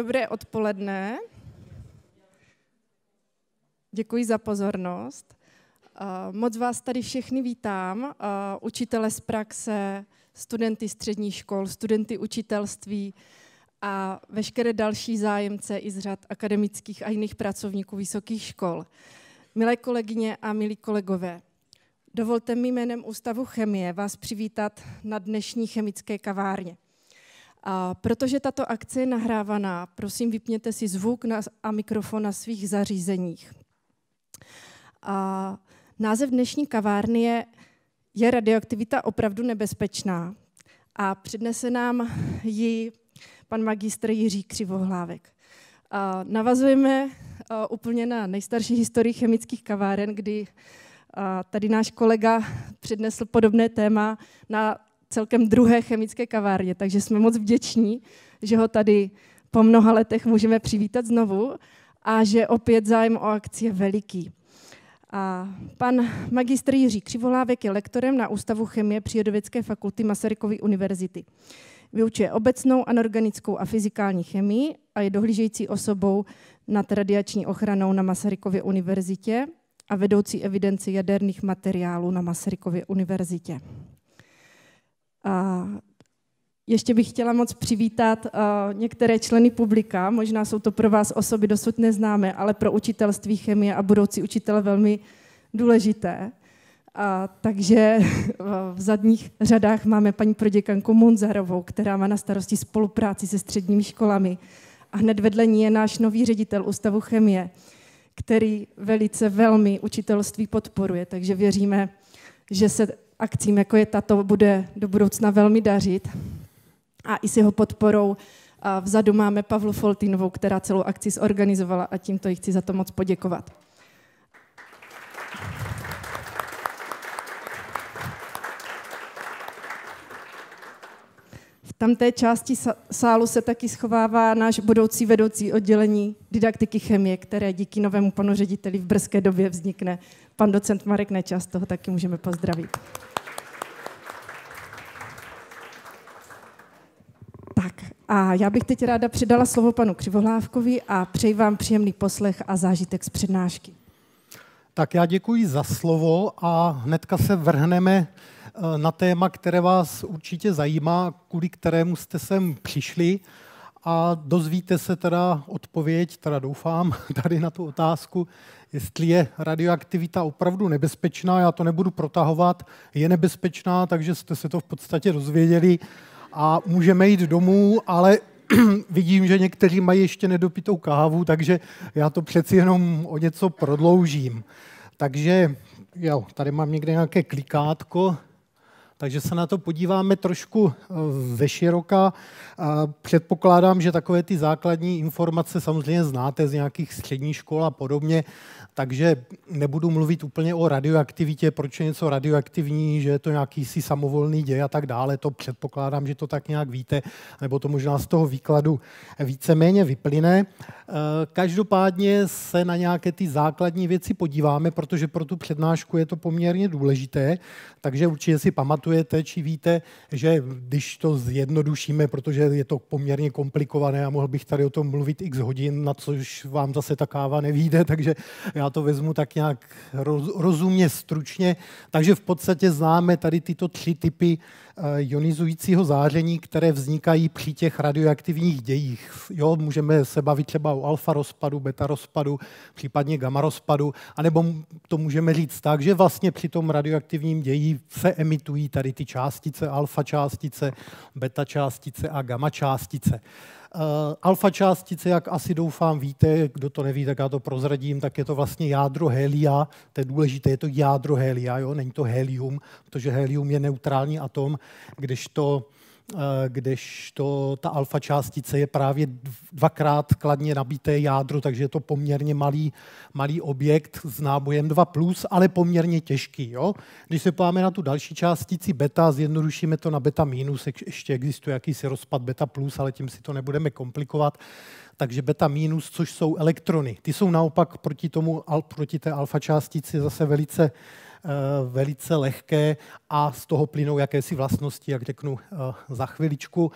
Dobré odpoledne. Děkuji za pozornost. Eh, moc vás tady všechny vítám, eh, učitele z praxe, studenty středních škol, studenty učitelství a veškeré další zájemce i z řad akademických a jiných pracovníků vysokých škol. Milé kolegyně a milí kolegové, dovolte mi jménem Ústavu chemie vás přivítat na dnešní chemické kavárně. A protože tato akce je nahrávaná, prosím, vypněte si zvuk a mikrofon na svých zařízeních. A název dnešní kavárny je Je radioaktivita opravdu nebezpečná? A přednese nám ji pan magistr Jiří Křivohlávek. A navazujeme a úplně na nejstarší historii chemických kaváren, kdy a tady náš kolega přednesl podobné téma na celkem druhé chemické kavárně, takže jsme moc vděční, že ho tady po mnoha letech můžeme přivítat znovu a že opět zájem o akci je veliký. A pan magistr Jiří Křivolávek je lektorem na Ústavu chemie Přírodovědské fakulty Masarykovy univerzity. Vyučuje obecnou anorganickou a fyzikální chemii a je dohlížející osobou nad radiační ochranou na Masarykově univerzitě a vedoucí evidenci jaderných materiálů na Masarykově univerzitě. A ještě bych chtěla moc přivítat eh, některé členy publika, možná jsou to pro vás osoby dosud neznámé, ale pro učitelství chemie a budoucí učitele velmi důležité. A, takže eh, v zadních řadách máme paní proděkanku Munzarovou, která má na starosti spolupráci se středními školami. A hned vedle ní je náš nový ředitel Ústavu chemie, který velice velmi učitelství podporuje. Takže věříme, že se akcím, jako je tato, bude do budoucna velmi dařit. A i s jeho podporou vzadu máme Pavlu Foltinovou, která celou akci zorganizovala a tímto jí chci za to moc poděkovat. Tam té části sálu se taky schovává náš budoucí vedoucí oddělení didaktiky chemie, které díky novému panu řediteli v brzké době vznikne. Pan docent Marek Nečas, toho taky můžeme pozdravit. Tak a já bych teď ráda předala slovo panu Křivohlávkovi a přeji vám příjemný poslech a zážitek z přednášky. Tak já děkuji za slovo a hnedka se vrhneme eh, na téma, které vás určitě zajímá, kvůli kterému jste sem přišli a dozvíte se teda odpověď, teda doufám, tady na tu otázku, jestli je radioaktivita opravdu nebezpečná, já to nebudu protahovat, je nebezpečná, takže jste se to v podstatě dozvěděli a můžeme jít domů, ale vidím, že někteří mají ještě nedopitou kávu, takže já to přeci jenom o něco prodloužím. Takže jo, tady mám někde nějaké klikátko takže se na to podíváme trošku ve eh, široka. Předpokládám, že takové ty základní informace samozřejmě znáte z nějakých středních škol a podobně, takže nebudu mluvit úplně o radioaktivitě, proč je něco radioaktivní, že je to nějaký si samovolný děj a tak dále. To předpokládám, že to tak nějak víte, nebo to možná z toho výkladu víceméně vyplyne. Eh, každopádně se na nějaké ty základní věci podíváme, protože pro tu přednášku je to poměrně důležité, takže určitě si pamatuju, pamatujete, či víte, že když to zjednodušíme, protože je to poměrně komplikované a mohl bych tady o tom mluvit x hodin, na což vám zase ta káva nevíde, takže já to vezmu tak nějak rozumně, stručně. Takže v podstatě známe tady tyto tři typy Eh, ionizujícího záření, které vznikají při těch radioaktivních dějích. Jo, můžeme se bavit třeba o alfa rozpadu, beta rozpadu, případně gamma rozpadu, anebo to můžeme říct tak, že vlastně při tom radioaktivním ději se emitují tady ty částice, alfa částice, beta částice a gamma částice. Eh, alfa částice, jak asi doufám víte, kdo to neví, tak já to prozradím, tak je to vlastně jádro helia, to je důležité, je to jádro helia, jo? není to helium, protože helium je neutrální atom, kdežto Eh, kdežto ta alfa částice je právě dvakrát kladně nabité jádro, takže je to poměrně malý, malý objekt s nábojem 2+, ale poměrně těžký. Jo? Když se podíváme na tu další částici beta, zjednodušíme to na beta minus, ještě existuje jakýsi rozpad beta plus, ale tím si to nebudeme komplikovat, takže beta minus, což jsou elektrony. Ty jsou naopak proti, tomu, proti té alfa částici zase velice Eh, velice lehké a z toho plynou jakési vlastnosti, jak řeknu eh, za chviličku.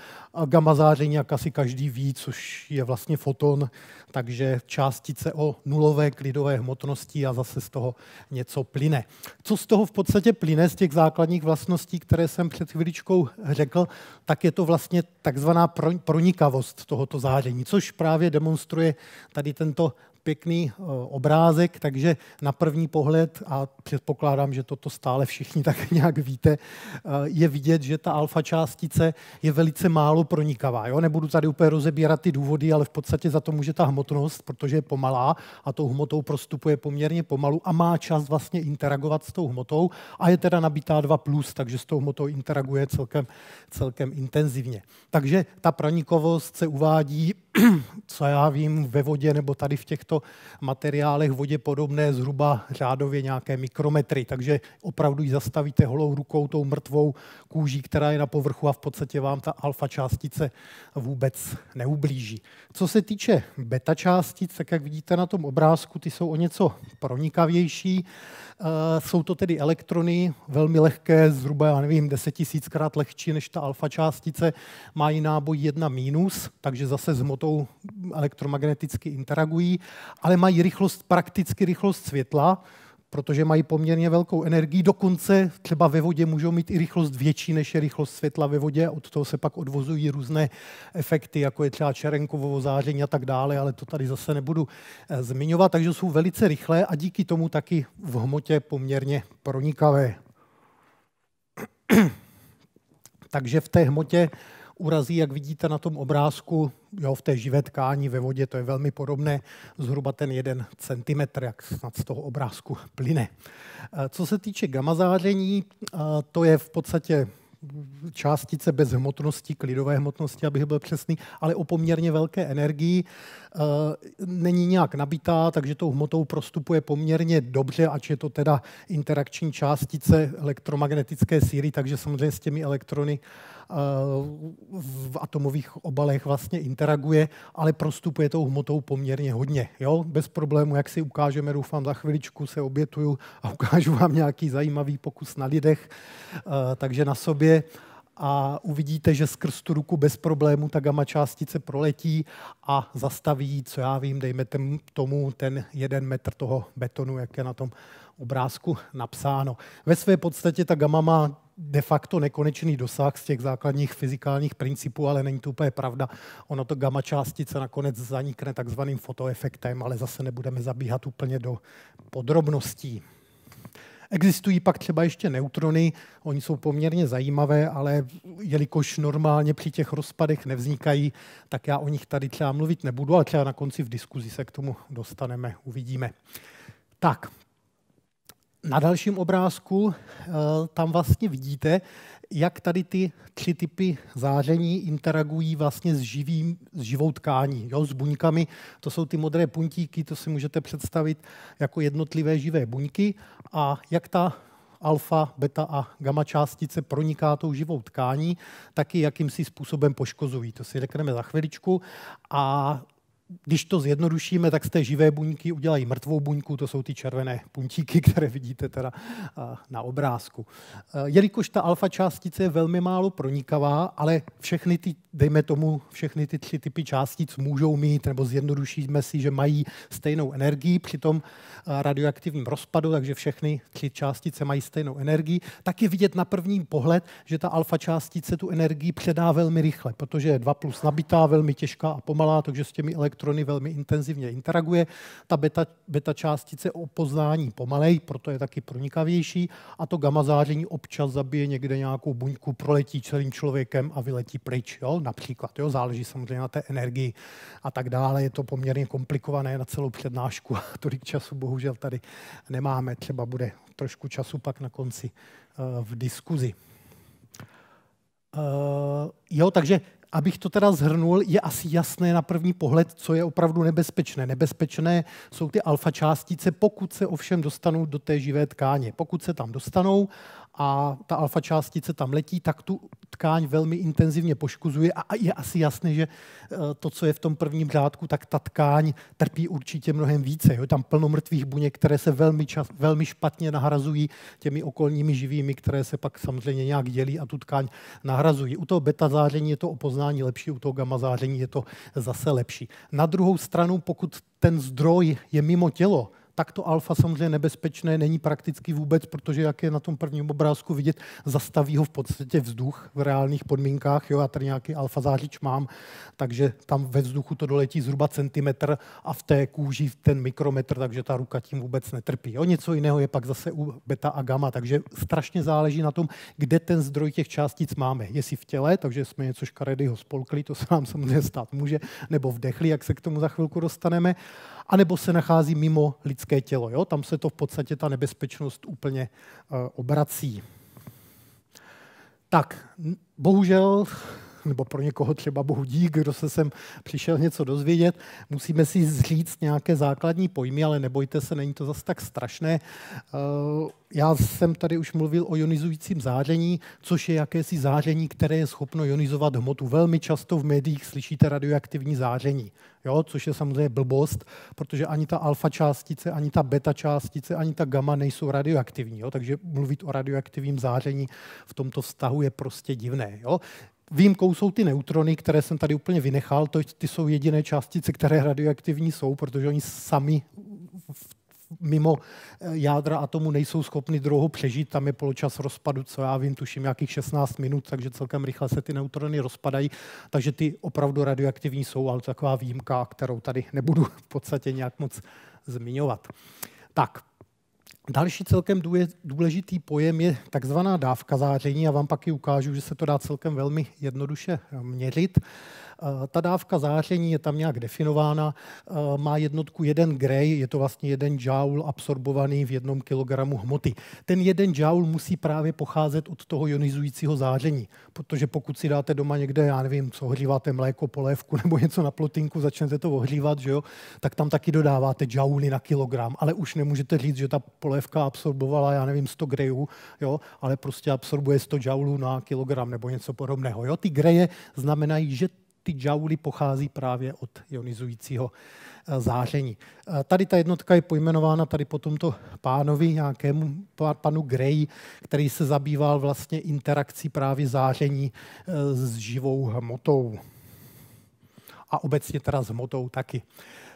Gamma záření, jak asi každý ví, což je vlastně foton, takže částice o nulové klidové hmotnosti a zase z toho něco plyne. Co z toho v podstatě plyne z těch základních vlastností, které jsem před chviličkou řekl, tak je to vlastně takzvaná pronikavost tohoto záření, což právě demonstruje tady tento pěkný eh, obrázek, takže na první pohled, a předpokládám, že toto stále všichni tak nějak víte, eh, je vidět, že ta alfa částice je velice málo pronikavá. Jo? Nebudu tady úplně rozebírat ty důvody, ale v podstatě za to může ta hmotnost, protože je pomalá a tou hmotou prostupuje poměrně pomalu a má čas vlastně interagovat s tou hmotou a je teda nabitá 2+, takže s tou hmotou interaguje celkem, celkem intenzivně. Takže ta pronikovost se uvádí co já vím, ve vodě nebo tady v těchto materiálech vodě podobné zhruba řádově nějaké mikrometry, takže opravdu ji zastavíte holou rukou tou mrtvou kůží, která je na povrchu a v podstatě vám ta alfa částice vůbec neublíží. Co se týče beta částic, tak jak vidíte na tom obrázku, ty jsou o něco pronikavější. Eh, jsou to tedy elektrony, velmi lehké, zhruba, já nevím, 10 tisíckrát lehčí než ta alfa částice. Mají náboj 1 minus, takže zase s hmotou elektromagneticky interagují, ale mají rychlost, prakticky rychlost světla, protože mají poměrně velkou energii, dokonce třeba ve vodě můžou mít i rychlost větší, než je rychlost světla ve vodě, od toho se pak odvozují různé efekty, jako je třeba čerenkovo záření a tak dále, ale to tady zase nebudu eh, zmiňovat, takže jsou velice rychlé a díky tomu taky v hmotě poměrně pronikavé. takže v té hmotě urazí, jak vidíte na tom obrázku, jo, v té živé tkání ve vodě, to je velmi podobné, zhruba ten jeden centimetr, jak snad z toho obrázku plyne. Eh, co se týče gamma záření, eh, to je v podstatě částice bez hmotnosti, klidové hmotnosti, abych byl přesný, ale o poměrně velké energii. Eh, není nějak nabitá, takže tou hmotou prostupuje poměrně dobře, ač je to teda interakční částice elektromagnetické síly, takže samozřejmě s těmi elektrony Eh, v atomových obalech vlastně interaguje, ale prostupuje tou hmotou poměrně hodně. Jo? Bez problému, jak si ukážeme, doufám, za chviličku se obětuju a ukážu vám nějaký zajímavý pokus na lidech, eh, takže na sobě a uvidíte, že skrz tu ruku bez problému ta gamma částice proletí a zastaví, co já vím, dejme tomu ten jeden metr toho betonu, jak je na tom obrázku napsáno. Ve své podstatě ta gamma má de facto nekonečný dosah z těch základních fyzikálních principů, ale není to úplně pravda. Ono to gamma částice nakonec zanikne takzvaným fotoefektem, ale zase nebudeme zabíhat úplně do podrobností. Existují pak třeba ještě neutrony, oni jsou poměrně zajímavé, ale jelikož normálně při těch rozpadech nevznikají, tak já o nich tady třeba mluvit nebudu, ale třeba na konci v diskuzi se k tomu dostaneme, uvidíme. Tak, na dalším obrázku eh, tam vlastně vidíte, jak tady ty tři typy záření interagují vlastně s, živým, s živou tkání, jo, s buňkami. To jsou ty modré puntíky, to si můžete představit jako jednotlivé živé buňky a jak ta alfa, beta a gamma částice proniká tou živou tkání, taky jakýmsi způsobem poškozují. To si řekneme za chviličku. A když to zjednodušíme, tak z té živé buňky udělají mrtvou buňku, to jsou ty červené puntíky, které vidíte teda na obrázku. E, jelikož ta alfa částice je velmi málo pronikavá, ale všechny ty, dejme tomu, všechny ty tři typy částic můžou mít, nebo zjednodušíme si, že mají stejnou energii při tom e, radioaktivním rozpadu, takže všechny tři částice mají stejnou energii, tak je vidět na první pohled, že ta alfa částice tu energii předá velmi rychle, protože je 2 plus nabitá, velmi těžká a pomalá, takže s těmi elektrony elektrony velmi intenzivně interaguje. Ta beta, beta částice o poznání pomalej, proto je taky pronikavější a to gamma záření občas zabije někde nějakou buňku, proletí celým člověkem a vyletí pryč, jo? například. Jo? Záleží samozřejmě na té energii a tak dále. Je to poměrně komplikované na celou přednášku a tolik času bohužel tady nemáme. Třeba bude trošku času pak na konci eh, v diskuzi. Uh, jo, takže abych to teda zhrnul, je asi jasné na první pohled, co je opravdu nebezpečné. Nebezpečné jsou ty alfa částice, pokud se ovšem dostanou do té živé tkáně. Pokud se tam dostanou a ta alfa částice tam letí, tak tu tkáň velmi intenzivně poškozuje a je asi jasné, že eh, to, co je v tom prvním řádku, tak ta tkáň trpí určitě mnohem více. Je tam plno mrtvých buněk, které se velmi, čas, velmi špatně nahrazují těmi okolními živými, které se pak samozřejmě nějak dělí a tu tkáň nahrazují. U toho beta záření je to opoznání lepší, u toho gamma záření je to zase lepší. Na druhou stranu, pokud ten zdroj je mimo tělo, tak to alfa samozřejmě nebezpečné není prakticky vůbec, protože jak je na tom prvním obrázku vidět, zastaví ho v podstatě vzduch v reálných podmínkách. Jo, já tady nějaký alfa zářič mám, takže tam ve vzduchu to doletí zhruba centimetr a v té kůži ten mikrometr, takže ta ruka tím vůbec netrpí. Jo, něco jiného je pak zase u beta a gamma, takže strašně záleží na tom, kde ten zdroj těch částic máme. Jestli v těle, takže jsme něco škaredého spolkli, to se nám samozřejmě stát může, nebo vdechli, jak se k tomu za chvilku dostaneme anebo se nachází mimo lidské tělo. Jo? Tam se to v podstatě ta nebezpečnost úplně eh, obrací. Tak, bohužel nebo pro někoho třeba bohu dík, kdo se sem přišel něco dozvědět. Musíme si zříct nějaké základní pojmy, ale nebojte se, není to zase tak strašné. Eh, já jsem tady už mluvil o ionizujícím záření, což je jakési záření, které je schopno ionizovat hmotu. Velmi často v médiích slyšíte radioaktivní záření, jo? což je samozřejmě blbost, protože ani ta alfa částice, ani ta beta částice, ani ta gamma nejsou radioaktivní. Jo? Takže mluvit o radioaktivním záření v tomto vztahu je prostě divné. Jo? Výjimkou jsou ty neutrony, které jsem tady úplně vynechal. To, ty jsou jediné částice, které radioaktivní jsou, protože oni sami v mimo eh, jádra atomu nejsou schopny druhou přežít. Tam je poločas rozpadu, co já vím, tuším nějakých 16 minut, takže celkem rychle se ty neutrony rozpadají. Takže ty opravdu radioaktivní jsou, ale taková výjimka, kterou tady nebudu v podstatě nějak moc zmiňovat. Tak, Další celkem důležitý pojem je takzvaná dávka záření. Já vám pak i ukážu, že se to dá celkem velmi jednoduše měřit. Ta dávka záření je tam nějak definována, má jednotku 1 gray, je to vlastně jeden joule absorbovaný v jednom kilogramu hmoty. Ten jeden joule musí právě pocházet od toho ionizujícího záření, protože pokud si dáte doma někde, já nevím, co ohříváte mléko, polévku nebo něco na plotinku, začnete to ohřívat, že jo, tak tam taky dodáváte jouly na kilogram, ale už nemůžete říct, že ta polévka absorbovala, já nevím, 100 grejů, jo, ale prostě absorbuje 100 joulů na kilogram nebo něco podobného. Jo. Ty greje znamenají, že ty džauly pochází právě od ionizujícího eh, záření. Eh, tady ta jednotka je pojmenována tady po tomto pánovi, nějakému panu Gray, který se zabýval vlastně interakcí právě záření eh, s živou hmotou. A obecně teda s hmotou taky.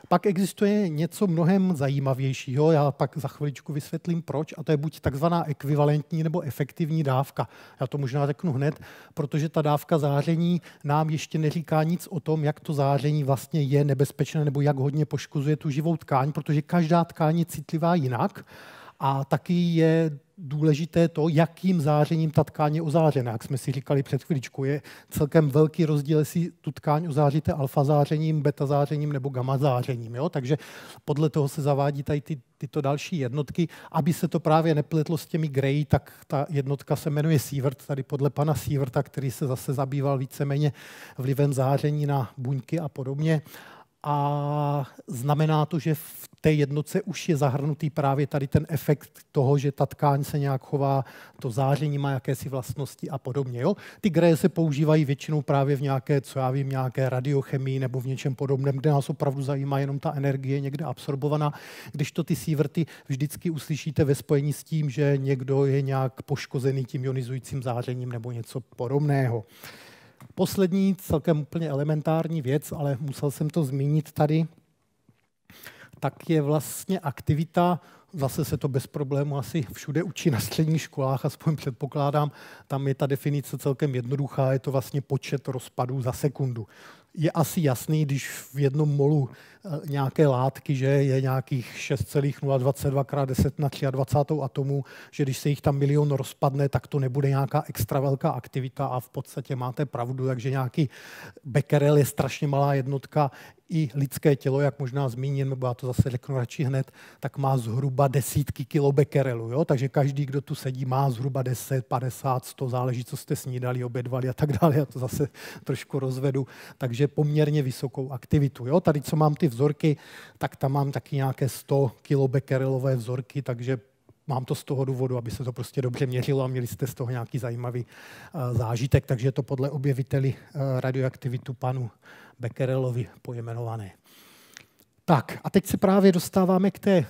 Pak existuje něco mnohem zajímavějšího, já pak za chviličku vysvětlím proč, a to je buď takzvaná ekvivalentní nebo efektivní dávka. Já to možná řeknu hned, protože ta dávka záření nám ještě neříká nic o tom, jak to záření vlastně je nebezpečné nebo jak hodně poškozuje tu živou tkáň, protože každá tkáň je citlivá jinak a taky je důležité to, jakým zářením ta tkáň je ozářena. Jak jsme si říkali před chvíličkou, je celkem velký rozdíl, jestli tu tkáň ozáříte alfa zářením, beta zářením nebo gamma zářením. Jo? Takže podle toho se zavádí tady ty, tyto další jednotky. Aby se to právě nepletlo s těmi grey, tak ta jednotka se jmenuje Sievert, tady podle pana Sieverta, který se zase zabýval víceméně vlivem záření na buňky a podobně a znamená to, že v té jednoce už je zahrnutý právě tady ten efekt toho, že ta tkáň se nějak chová, to záření má jakési vlastnosti a podobně. Jo? Ty greje se používají většinou právě v nějaké, co já vím, nějaké radiochemii nebo v něčem podobném, kde nás opravdu zajímá jenom ta energie někde absorbovaná, když to ty sívrty vždycky uslyšíte ve spojení s tím, že někdo je nějak poškozený tím ionizujícím zářením nebo něco podobného poslední, celkem úplně elementární věc, ale musel jsem to zmínit tady, tak je vlastně aktivita, zase se to bez problému asi všude učí na středních školách, aspoň předpokládám, tam je ta definice celkem jednoduchá, je to vlastně počet rozpadů za sekundu. Je asi jasný, když v jednom molu nějaké látky, že je nějakých 6,022 x 10 na 23 atomů, že když se jich tam milion rozpadne, tak to nebude nějaká extra velká aktivita a v podstatě máte pravdu, takže nějaký becquerel je strašně malá jednotka, i lidské tělo, jak možná zmíním, nebo já to zase řeknu radši hned, tak má zhruba desítky kilo bekerelu, Jo? Takže každý, kdo tu sedí, má zhruba 10, 50, 100, záleží, co jste snídali, obědvali a tak dále. Já to zase trošku rozvedu. Takže poměrně vysokou aktivitu. Jo? Tady, co mám ty vzorky, tak tam mám taky nějaké 100 kilobekerelové vzorky, takže mám to z toho důvodu, aby se to prostě dobře měřilo a měli jste z toho nějaký zajímavý eh, zážitek, takže to podle objeviteli eh, radioaktivitu panu Bekerelovi pojmenované. Tak a teď se právě dostáváme k té eh,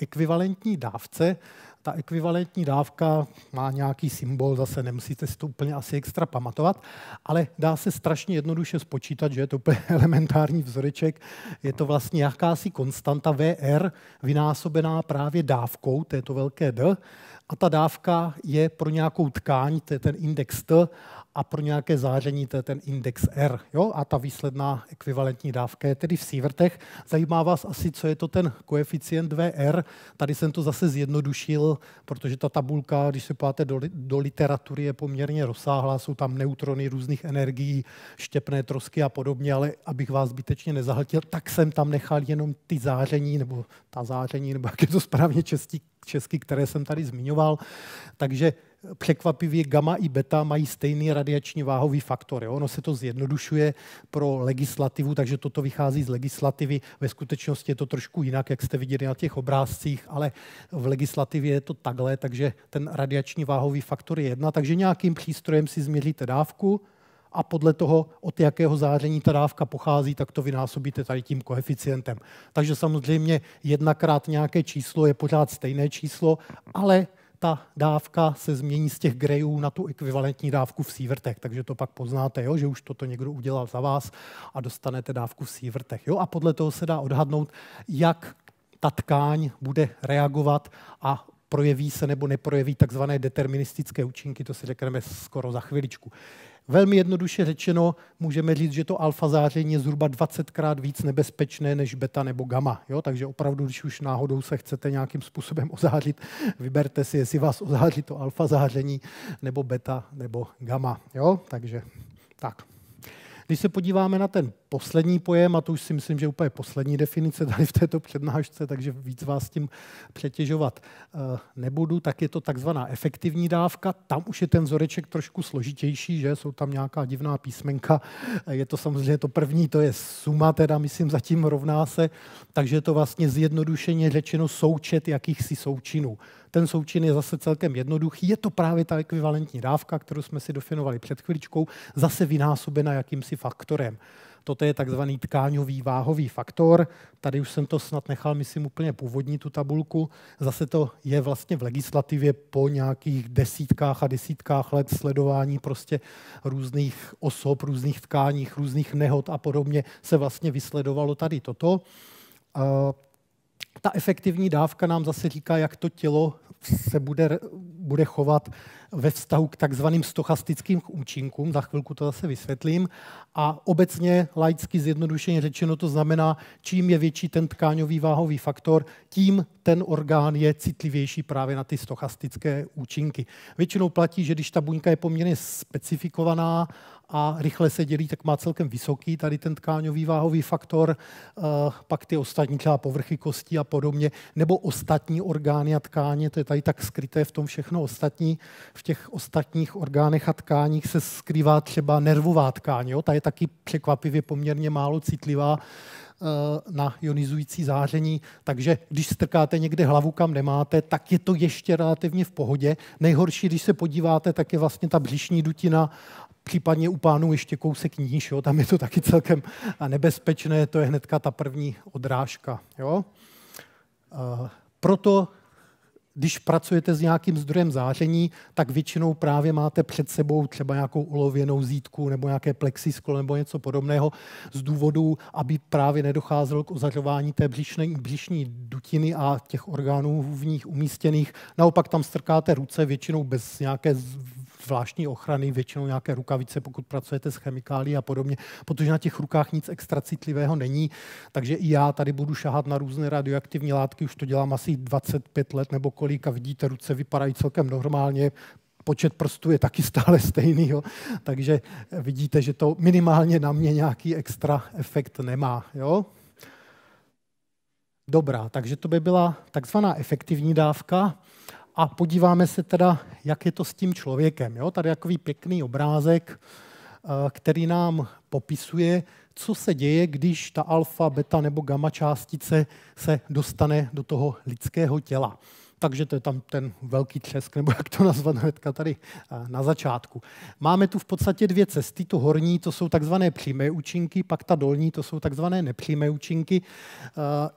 ekvivalentní dávce, ta ekvivalentní dávka má nějaký symbol, zase nemusíte si to úplně asi extra pamatovat, ale dá se strašně jednoduše spočítat, že je to úplně elementární vzoreček. Je to vlastně jakási konstanta VR vynásobená právě dávkou této velké D a ta dávka je pro nějakou tkáň, to je ten index T, a pro nějaké záření to je ten index R. Jo? A ta výsledná ekvivalentní dávka je tedy v sievertech. Zajímá vás asi, co je to ten koeficient VR. Tady jsem to zase zjednodušil, protože ta tabulka, když se pojáte do, do literatury, je poměrně rozsáhlá. Jsou tam neutrony různých energií, štěpné trosky a podobně, ale abych vás zbytečně nezahltil, tak jsem tam nechal jenom ty záření, nebo ta záření, nebo jak je to správně český, česky které jsem tady zmiňoval. Takže překvapivě gamma i beta mají stejný radiační váhový faktor. Jo? Ono se to zjednodušuje pro legislativu, takže toto vychází z legislativy. Ve skutečnosti je to trošku jinak, jak jste viděli na těch obrázcích, ale v legislativě je to takhle, takže ten radiační váhový faktor je jedna. Takže nějakým přístrojem si změříte dávku, a podle toho, od jakého záření ta dávka pochází, tak to vynásobíte tady tím koeficientem. Takže samozřejmě jednakrát nějaké číslo je pořád stejné číslo, ale ta dávka se změní z těch grejů na tu ekvivalentní dávku v sívrtech, takže to pak poznáte, jo, že už toto někdo udělal za vás a dostanete dávku v sívrtech, Jo? A podle toho se dá odhadnout, jak ta tkáň bude reagovat a projeví se nebo neprojeví takzvané deterministické účinky, to si řekneme skoro za chviličku. Velmi jednoduše řečeno, můžeme říct, že to alfa záření je zhruba 20 krát víc nebezpečné než beta nebo gamma. Jo? Takže opravdu, když už náhodou se chcete nějakým způsobem ozářit, vyberte si, jestli vás ozáří to alfa záření nebo beta nebo gamma. Jo? Takže tak. Když se podíváme na ten poslední pojem, a to už si myslím, že je úplně poslední definice tady v této přednášce, takže víc vás tím přetěžovat eh, nebudu, tak je to takzvaná efektivní dávka. Tam už je ten vzoreček trošku složitější, že jsou tam nějaká divná písmenka. Eh, je to samozřejmě to první, to je suma, teda myslím zatím rovná se, takže je to vlastně zjednodušeně řečeno součet jakýchsi součinů. Ten součin je zase celkem jednoduchý. Je to právě ta ekvivalentní dávka, kterou jsme si definovali před chvíličkou, zase vynásobena jakýmsi faktorem. Toto je takzvaný tkáňový váhový faktor. Tady už jsem to snad nechal, myslím, úplně původní tu tabulku. Zase to je vlastně v legislativě po nějakých desítkách a desítkách let sledování prostě různých osob, různých tkáních, různých nehod a podobně se vlastně vysledovalo tady toto. Eh, ta efektivní dávka nám zase říká, jak to tělo se bude, bude chovat ve vztahu k takzvaným stochastickým účinkům. Za chvilku to zase vysvětlím. A obecně, laicky zjednodušeně řečeno, to znamená, čím je větší ten tkáňový váhový faktor, tím ten orgán je citlivější právě na ty stochastické účinky. Většinou platí, že když ta buňka je poměrně specifikovaná a rychle se dělí, tak má celkem vysoký tady ten tkáňový váhový faktor, eh, pak ty ostatní třeba povrchy kostí a podobně, nebo ostatní orgány a tkáně, to je tady tak skryté v tom všechno ostatní, v těch ostatních orgánech a tkáních se skrývá třeba nervová tkáň, jo? ta je taky překvapivě poměrně málo citlivá, eh, na ionizující záření, takže když strkáte někde hlavu, kam nemáte, tak je to ještě relativně v pohodě. Nejhorší, když se podíváte, tak je vlastně ta břišní dutina případně u pánů ještě kousek níž, jo, tam je to taky celkem nebezpečné, to je hnedka ta první odrážka. Jo. Eh, proto, když pracujete s nějakým zdrojem záření, tak většinou právě máte před sebou třeba nějakou olověnou zítku nebo nějaké plexisklo nebo něco podobného z důvodu, aby právě nedocházelo k ozařování té břišné, břišní dutiny a těch orgánů v nich umístěných. Naopak tam strkáte ruce většinou bez nějaké zvláštní ochrany, většinou nějaké rukavice, pokud pracujete s chemikálií a podobně, protože na těch rukách nic extra citlivého není. Takže i já tady budu šahat na různé radioaktivní látky, už to dělám asi 25 let nebo kolik a vidíte, ruce vypadají celkem normálně, počet prstů je taky stále stejný, jo? takže vidíte, že to minimálně na mě nějaký extra efekt nemá. Jo? Dobrá, takže to by byla takzvaná efektivní dávka a podíváme se teda, jak je to s tím člověkem. Jo? Tady takový pěkný obrázek, eh, který nám popisuje, co se děje, když ta alfa, beta nebo gamma částice se dostane do toho lidského těla. Takže to je tam ten velký třesk, nebo jak to nazvat hnedka tady na začátku. Máme tu v podstatě dvě cesty. To horní, to jsou takzvané přímé účinky, pak ta dolní, to jsou takzvané nepřímé účinky.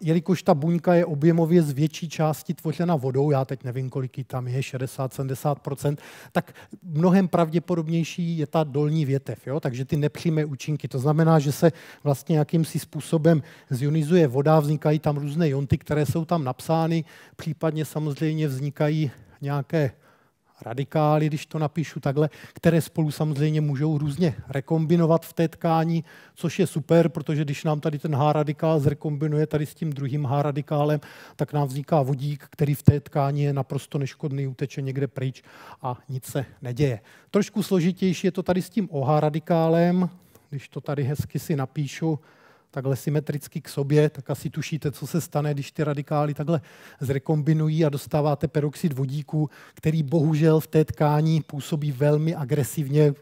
Jelikož ta buňka je objemově z větší části tvořena vodou, já teď nevím, kolik tam je, 60-70%, tak mnohem pravděpodobnější je ta dolní větev. Jo? Takže ty nepřímé účinky. To znamená, že se vlastně jakýmsi způsobem zionizuje voda, vznikají tam různé jonty, které jsou tam napsány, případně samozřejmě samozřejmě vznikají nějaké radikály, když to napíšu takhle, které spolu samozřejmě můžou různě rekombinovat v té tkání, což je super, protože když nám tady ten H radikál zrekombinuje tady s tím druhým H radikálem, tak nám vzniká vodík, který v té tkání je naprosto neškodný, uteče někde pryč a nic se neděje. Trošku složitější je to tady s tím OH radikálem, když to tady hezky si napíšu, takhle symetricky k sobě, tak asi tušíte, co se stane, když ty radikály takhle zrekombinují a dostáváte peroxid vodíku, který bohužel v té tkání působí velmi agresivně,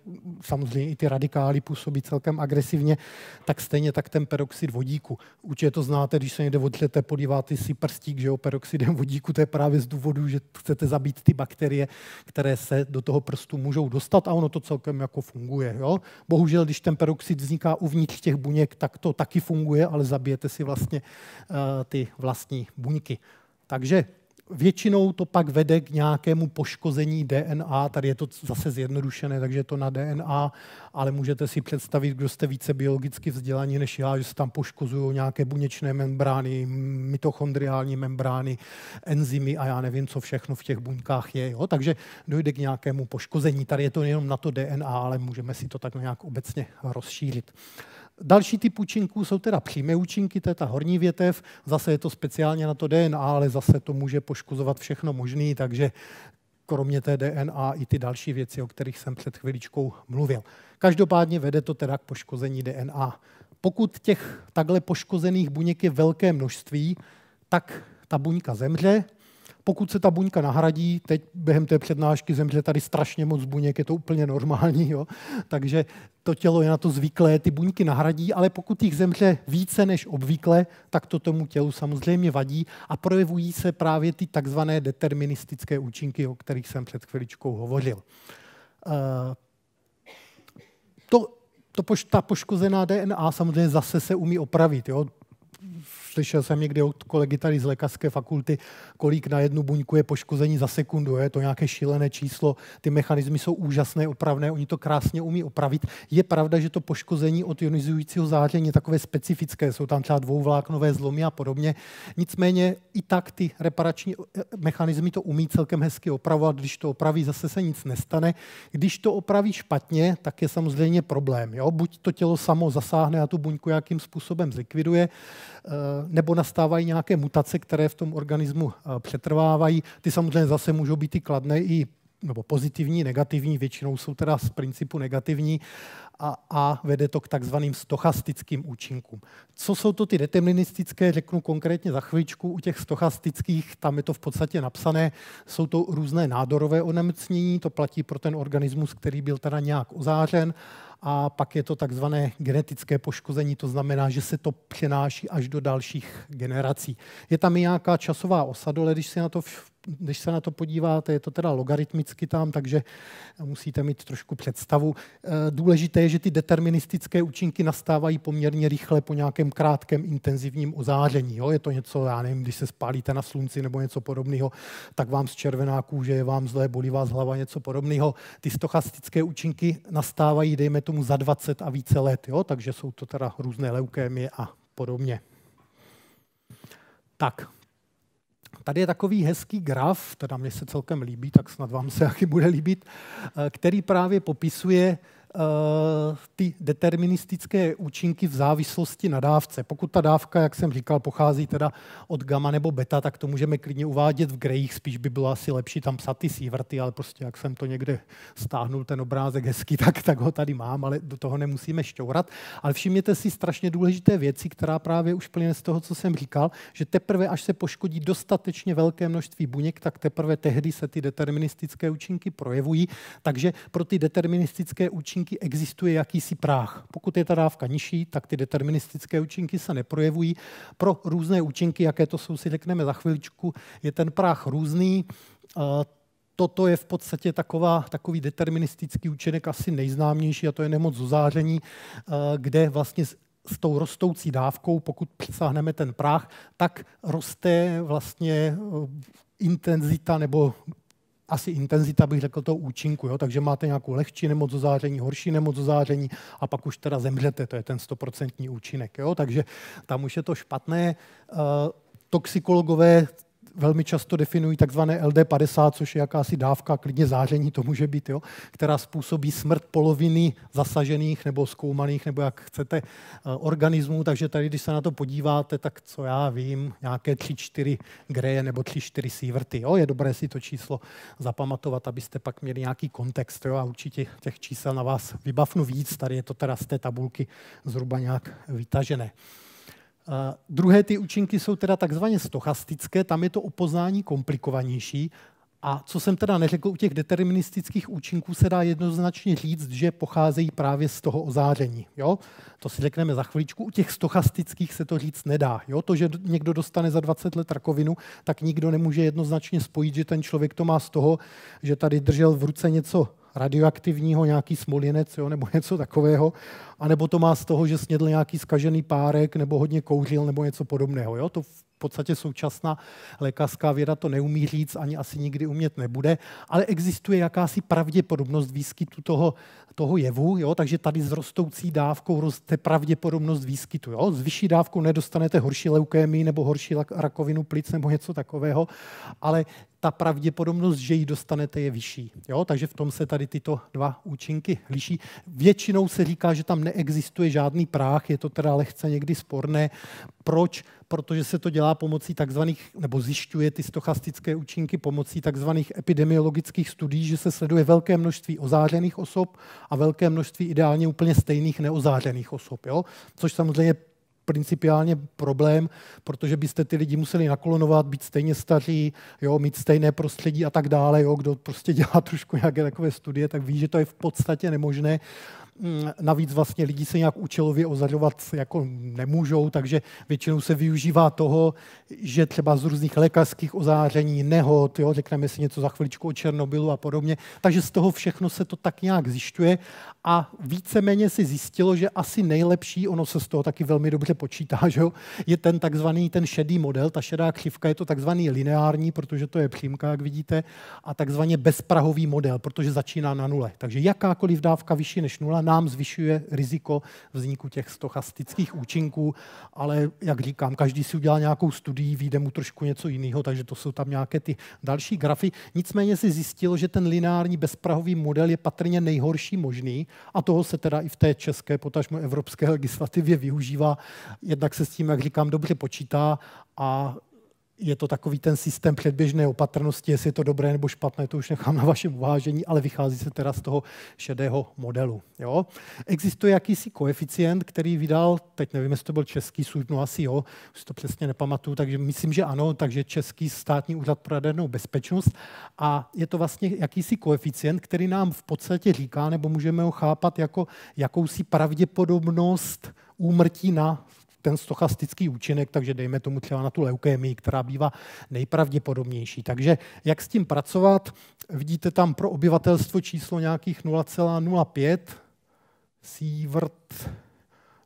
samozřejmě i ty radikály působí celkem agresivně, tak stejně tak ten peroxid vodíku. Určitě to znáte, když se někde odřete, podíváte si prstík, že jo, peroxidem vodíku, to je právě z důvodu, že chcete zabít ty bakterie, které se do toho prstu můžou dostat a ono to celkem jako funguje. Jo? Bohužel, když ten peroxid vzniká uvnitř těch buněk, tak to taky funguje, ale zabijete si vlastně eh, ty vlastní buňky. Takže většinou to pak vede k nějakému poškození DNA. Tady je to zase zjednodušené, takže je to na DNA, ale můžete si představit, kdo jste více biologicky vzdělaní než já, že se tam poškozují nějaké buněčné membrány, mitochondriální membrány, enzymy a já nevím, co všechno v těch buňkách je. Jo? Takže dojde k nějakému poškození. Tady je to jenom na to DNA, ale můžeme si to tak nějak obecně rozšířit. Další typ účinků jsou teda přímé účinky, to je ta horní větev, zase je to speciálně na to DNA, ale zase to může poškozovat všechno možné, takže kromě té DNA i ty další věci, o kterých jsem před chviličkou mluvil. Každopádně vede to teda k poškození DNA. Pokud těch takhle poškozených buněk je velké množství, tak ta buňka zemře, pokud se ta buňka nahradí, teď během té přednášky zemře tady strašně moc buněk, je to úplně normální, jo? takže to tělo je na to zvyklé, ty buňky nahradí, ale pokud jich zemře více než obvykle, tak to tomu tělu samozřejmě vadí a projevují se právě ty takzvané deterministické účinky, o kterých jsem před chviličkou hovořil. Eh, to, to ta poškozená DNA samozřejmě zase se umí opravit. Jo? slyšel jsem někdy od kolegy tady z lékařské fakulty, kolik na jednu buňku je poškození za sekundu. Je to nějaké šílené číslo. Ty mechanismy jsou úžasné, opravné, oni to krásně umí opravit. Je pravda, že to poškození od ionizujícího záření je takové specifické. Jsou tam třeba dvouvláknové zlomy a podobně. Nicméně i tak ty reparační eh, mechanismy to umí celkem hezky opravovat. Když to opraví, zase se nic nestane. Když to opraví špatně, tak je samozřejmě problém. Jo? Buď to tělo samo zasáhne a tu buňku jakým způsobem zlikviduje, Eh, nebo nastávají nějaké mutace, které v tom organismu eh, přetrvávají. Ty samozřejmě zase můžou být i kladné, i nebo pozitivní, negativní, většinou jsou teda z principu negativní a, a vede to k takzvaným stochastickým účinkům. Co jsou to ty deterministické, řeknu konkrétně za chvíličku, u těch stochastických, tam je to v podstatě napsané, jsou to různé nádorové onemocnění, to platí pro ten organismus, který byl teda nějak ozářen a pak je to takzvané genetické poškození, to znamená, že se to přenáší až do dalších generací. Je tam i nějaká časová osa, když si na to když se na to podíváte, je to teda logaritmicky tam, takže eh, musíte mít trošku představu. Eh, důležité je, že ty deterministické účinky nastávají poměrně rychle po nějakém krátkém intenzivním ozáření. Jo? Je to něco, já nevím, když se spálíte na slunci nebo něco podobného, tak vám z červená kůže, je vám zlé, bolí vás hlava, něco podobného. Ty stochastické účinky nastávají, dejme tomu, za 20 a více let, jo? takže jsou to teda různé leukémie a podobně. Tak, Tady je takový hezký graf, teda mně se celkem líbí, tak snad vám se jaký bude líbit, eh, který právě popisuje ty deterministické účinky v závislosti na dávce. Pokud ta dávka, jak jsem říkal, pochází teda od gamma nebo beta, tak to můžeme klidně uvádět v grejích, spíš by bylo asi lepší tam psat ty sívrty, ale prostě jak jsem to někde stáhnul, ten obrázek hezky, tak, tak ho tady mám, ale do toho nemusíme šťourat. Ale všimněte si strašně důležité věci, která právě už plyne z toho, co jsem říkal, že teprve, až se poškodí dostatečně velké množství buněk, tak teprve tehdy se ty deterministické účinky projevují. Takže pro ty deterministické účinky účinky existuje jakýsi práh. Pokud je ta dávka nižší, tak ty deterministické účinky se neprojevují. Pro různé účinky, jaké to jsou, si řekneme za chviličku, je ten práh různý toto je v podstatě taková, takový deterministický účinek asi nejznámější a to je nemoc zuzáření, kde vlastně s, s tou rostoucí dávkou, pokud přesáhneme ten práh, tak roste vlastně eh, intenzita nebo asi intenzita, bych řekl, toho účinku. Jo? Takže máte nějakou lehčí nemoc záření, horší nemoc záření a pak už teda zemřete, to je ten stoprocentní účinek. Jo? Takže tam už je to špatné. Eh, toxikologové velmi často definují takzvané LD50, což je jakási dávka, klidně záření to může být, jo, která způsobí smrt poloviny zasažených nebo zkoumaných, nebo jak chcete, eh, organismů. Takže tady, když se na to podíváte, tak co já vím, nějaké 3-4 greje nebo 3-4 sieverty. Jo. Je dobré si to číslo zapamatovat, abyste pak měli nějaký kontext. Jo, a určitě těch čísel na vás vybavnu víc. Tady je to teda z té tabulky zhruba nějak vytažené. A druhé ty účinky jsou teda takzvaně stochastické, tam je to opoznání komplikovanější. A co jsem teda neřekl, u těch deterministických účinků se dá jednoznačně říct, že pocházejí právě z toho ozáření. Jo? To si řekneme za chviličku. U těch stochastických se to říct nedá. Jo? To, že někdo dostane za 20 let rakovinu, tak nikdo nemůže jednoznačně spojit, že ten člověk to má z toho, že tady držel v ruce něco radioaktivního, nějaký smolinec jo, nebo něco takového, anebo to má z toho, že snědl nějaký skažený párek nebo hodně kouřil nebo něco podobného. Jo? To v podstatě současná lékařská věda to neumí říct, ani asi nikdy umět nebude, ale existuje jakási pravděpodobnost výskytu toho, toho jevu, jo? takže tady s rostoucí dávkou roste pravděpodobnost výskytu. Jo? S vyšší dávkou nedostanete horší leukémii nebo horší rakovinu plic nebo něco takového, ale ta pravděpodobnost, že ji dostanete, je vyšší. Jo? Takže v tom se tady tyto dva účinky liší. Většinou se říká, že tam neexistuje žádný práh, je to teda lehce někdy sporné. Proč? Protože se to dělá pomocí takzvaných, nebo zjišťuje ty stochastické účinky pomocí takzvaných epidemiologických studií, že se sleduje velké množství ozářených osob a velké množství ideálně úplně stejných neozářených osob. Jo? Což samozřejmě principiálně problém, protože byste ty lidi museli naklonovat, být stejně staří, jo, mít stejné prostředí a tak dále. Jo. Kdo prostě dělá trošku nějaké takové studie, tak ví, že to je v podstatě nemožné. Mm, navíc vlastně lidi se nějak účelově ozařovat jako nemůžou, takže většinou se využívá toho, že třeba z různých lékařských ozáření, nehod, jo, řekneme si něco za chviličku o Černobylu a podobně. Takže z toho všechno se to tak nějak zjišťuje a víceméně si zjistilo, že asi nejlepší, ono se z toho taky velmi dobře počítá, že jo, je ten takzvaný ten šedý model, ta šedá křivka je to takzvaný lineární, protože to je přímka, jak vidíte, a takzvaně bezprahový model, protože začíná na nule. Takže jakákoliv dávka vyšší než nula nám zvyšuje riziko vzniku těch stochastických účinků, ale jak říkám, každý si udělá nějakou studii, vyjde mu trošku něco jiného, takže to jsou tam nějaké ty další grafy. Nicméně si zjistilo, že ten lineární bezprahový model je patrně nejhorší možný a toho se teda i v té české, potažmo evropské legislativě využívá. Jednak se s tím, jak říkám, dobře počítá a je to takový ten systém předběžné opatrnosti, jestli je to dobré nebo špatné, to už nechám na vašem uvážení, ale vychází se teda z toho šedého modelu. Jo? Existuje jakýsi koeficient, který vydal, teď nevím, jestli to byl český soud, no asi jo, už to přesně nepamatuju, takže myslím, že ano, takže Český státní úřad pro jadernou bezpečnost a je to vlastně jakýsi koeficient, který nám v podstatě říká, nebo můžeme ho chápat jako jakousi pravděpodobnost úmrtí na ten stochastický účinek, takže dejme tomu třeba na tu leukémii, která bývá nejpravděpodobnější. Takže jak s tím pracovat? Vidíte tam pro obyvatelstvo číslo nějakých 0,05 sievert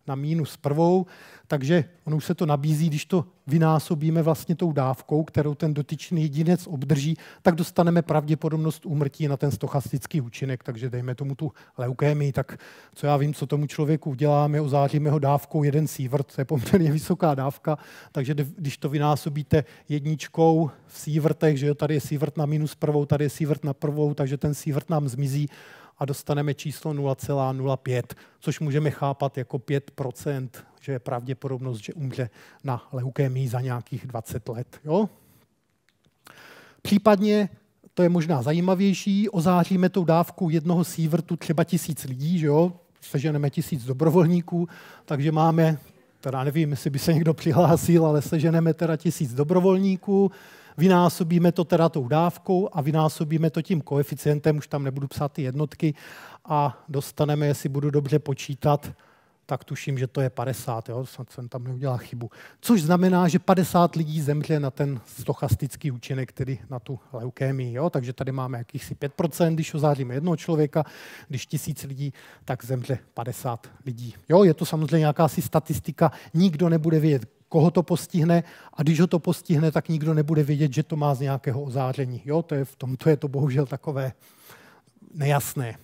na mínus prvou, takže ono už se to nabízí, když to vynásobíme vlastně tou dávkou, kterou ten dotyčný jedinec obdrží, tak dostaneme pravděpodobnost úmrtí na ten stochastický účinek, takže dejme tomu tu leukémii, tak co já vím, co tomu člověku uděláme, ozáříme ho dávkou jeden sívrt, to je poměrně vysoká dávka, takže když to vynásobíte jedničkou v sívrtech, že jo, tady je sívrt na minus prvou, tady je sívrt na prvou, takže ten sívrt nám zmizí a dostaneme číslo 0,05, což můžeme chápat jako 5 že je pravděpodobnost, že umře na leukémii za nějakých 20 let. Jo? Případně, to je možná zajímavější, ozáříme tou dávku jednoho sívertu třeba tisíc lidí, že jo? seženeme tisíc dobrovolníků, takže máme, teda nevím, jestli by se někdo přihlásil, ale seženeme teda tisíc dobrovolníků, vynásobíme to teda tou dávkou a vynásobíme to tím koeficientem, už tam nebudu psát ty jednotky a dostaneme, jestli budu dobře počítat, tak tuším, že to je 50, jo? snad jsem tam neudělal chybu. Což znamená, že 50 lidí zemře na ten stochastický účinek, tedy na tu leukémii. Jo? Takže tady máme jakýchsi 5%, když ozáříme jednoho člověka, když tisíc lidí, tak zemře 50 lidí. Jo? Je to samozřejmě nějaká si statistika, nikdo nebude vědět, koho to postihne a když ho to postihne, tak nikdo nebude vědět, že to má z nějakého ozáření. Jo, to je v tomto je to bohužel takové nejasné.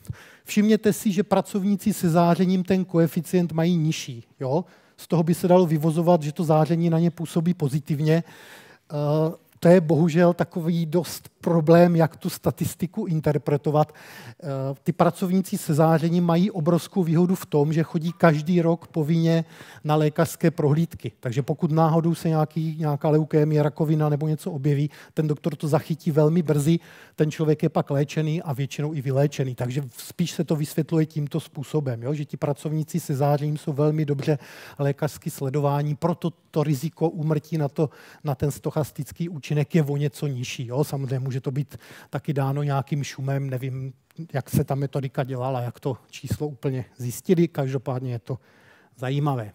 Všimněte si, že pracovníci se zářením ten koeficient mají nižší. Jo? Z toho by se dalo vyvozovat, že to záření na ně působí pozitivně. Eh, to je bohužel takový dost problém, jak tu statistiku interpretovat. Eh, ty pracovníci se zářením mají obrovskou výhodu v tom, že chodí každý rok povinně na lékařské prohlídky. Takže pokud náhodou se nějaký, nějaká leukémie, rakovina nebo něco objeví, ten doktor to zachytí velmi brzy, ten člověk je pak léčený a většinou i vyléčený. Takže spíš se to vysvětluje tímto způsobem, jo? že ti pracovníci se zářením jsou velmi dobře lékařsky sledováni, proto to riziko úmrtí na, to, na ten stochastický účet účinek je o něco nižší. Jo? Samozřejmě může to být taky dáno nějakým šumem, nevím, jak se ta metodika dělala, jak to číslo úplně zjistili, každopádně je to zajímavé.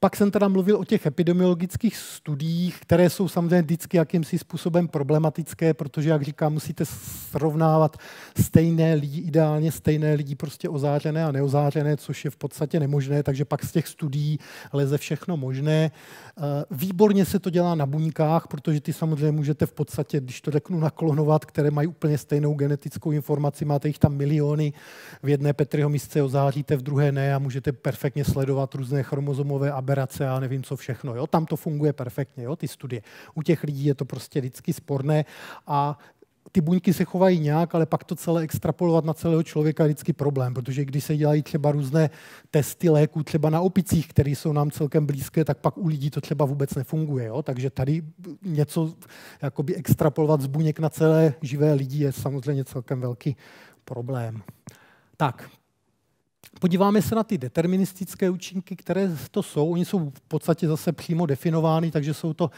Pak jsem teda mluvil o těch epidemiologických studiích, které jsou samozřejmě vždycky jakýmsi způsobem problematické, protože, jak říkám, musíte srovnávat stejné lidi, ideálně stejné lidi, prostě ozářené a neozářené, což je v podstatě nemožné, takže pak z těch studií leze všechno možné. Eh, výborně se to dělá na buňkách, protože ty samozřejmě můžete v podstatě, když to řeknu, naklonovat, které mají úplně stejnou genetickou informaci, máte jich tam miliony, v jedné Petriho misce ozáříte, v druhé ne a můžete perfektně sledovat různé chromozomové a aberace a nevím co všechno. Jo? Tam to funguje perfektně, jo? ty studie. U těch lidí je to prostě vždycky sporné a ty buňky se chovají nějak, ale pak to celé extrapolovat na celého člověka je vždycky problém, protože když se dělají třeba různé testy léků třeba na opicích, které jsou nám celkem blízké, tak pak u lidí to třeba vůbec nefunguje. Jo? Takže tady něco jakoby extrapolovat z buněk na celé živé lidi je samozřejmě celkem velký problém. Tak, Podíváme se na ty deterministické účinky, které to jsou. Oni jsou v podstatě zase přímo definovány, takže jsou to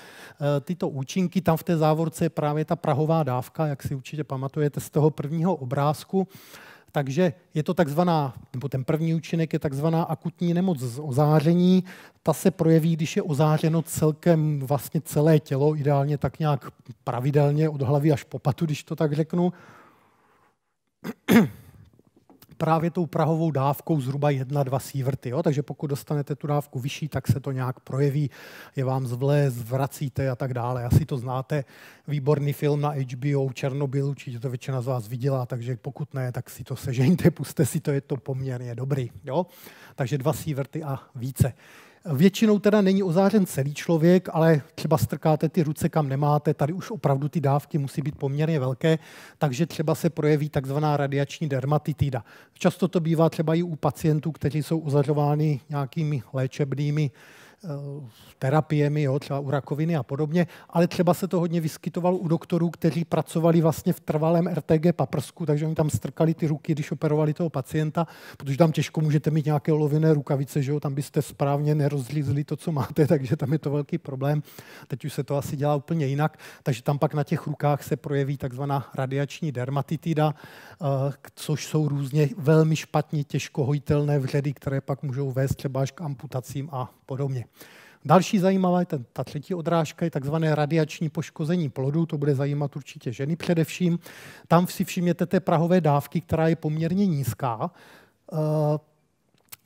eh, tyto účinky. Tam v té závorce je právě ta prahová dávka, jak si určitě pamatujete z toho prvního obrázku. Takže je to takzvaná, nebo ten první účinek je takzvaná akutní nemoc z ozáření. Ta se projeví, když je ozářeno celkem vlastně celé tělo, ideálně tak nějak pravidelně od hlavy až po patu, když to tak řeknu právě tou prahovou dávkou zhruba 1-2 sieverty. Jo? Takže pokud dostanete tu dávku vyšší, tak se to nějak projeví, je vám zvlé, zvracíte a tak dále. Asi to znáte. Výborný film na HBO Černobyl, určitě to většina z vás viděla, takže pokud ne, tak si to sežeňte, puste si to, je to poměrně dobrý. Jo? Takže dva sieverty a více. Většinou teda není ozářen celý člověk, ale třeba strkáte ty ruce, kam nemáte. Tady už opravdu ty dávky musí být poměrně velké, takže třeba se projeví takzvaná radiační dermatitida. Často to bývá třeba i u pacientů, kteří jsou ozařováni nějakými léčebnými uh, Eh, terapiemi, jo, třeba u rakoviny a podobně, ale třeba se to hodně vyskytovalo u doktorů, kteří pracovali vlastně v trvalém RTG paprsku, takže oni tam strkali ty ruky, když operovali toho pacienta, protože tam těžko můžete mít nějaké olověné rukavice, že jo, tam byste správně nerozlízli to, co máte, takže tam je to velký problém. Teď už se to asi dělá úplně jinak, takže tam pak na těch rukách se projeví takzvaná radiační dermatitida, eh, což jsou různě velmi špatně těžko hojitelné vředy, které pak můžou vést třeba až k amputacím a podobně. Další zajímavá je ten, ta třetí odrážka, je takzvané radiační poškození plodu, to bude zajímat určitě ženy především. Tam si všimněte té prahové dávky, která je poměrně nízká. Eh,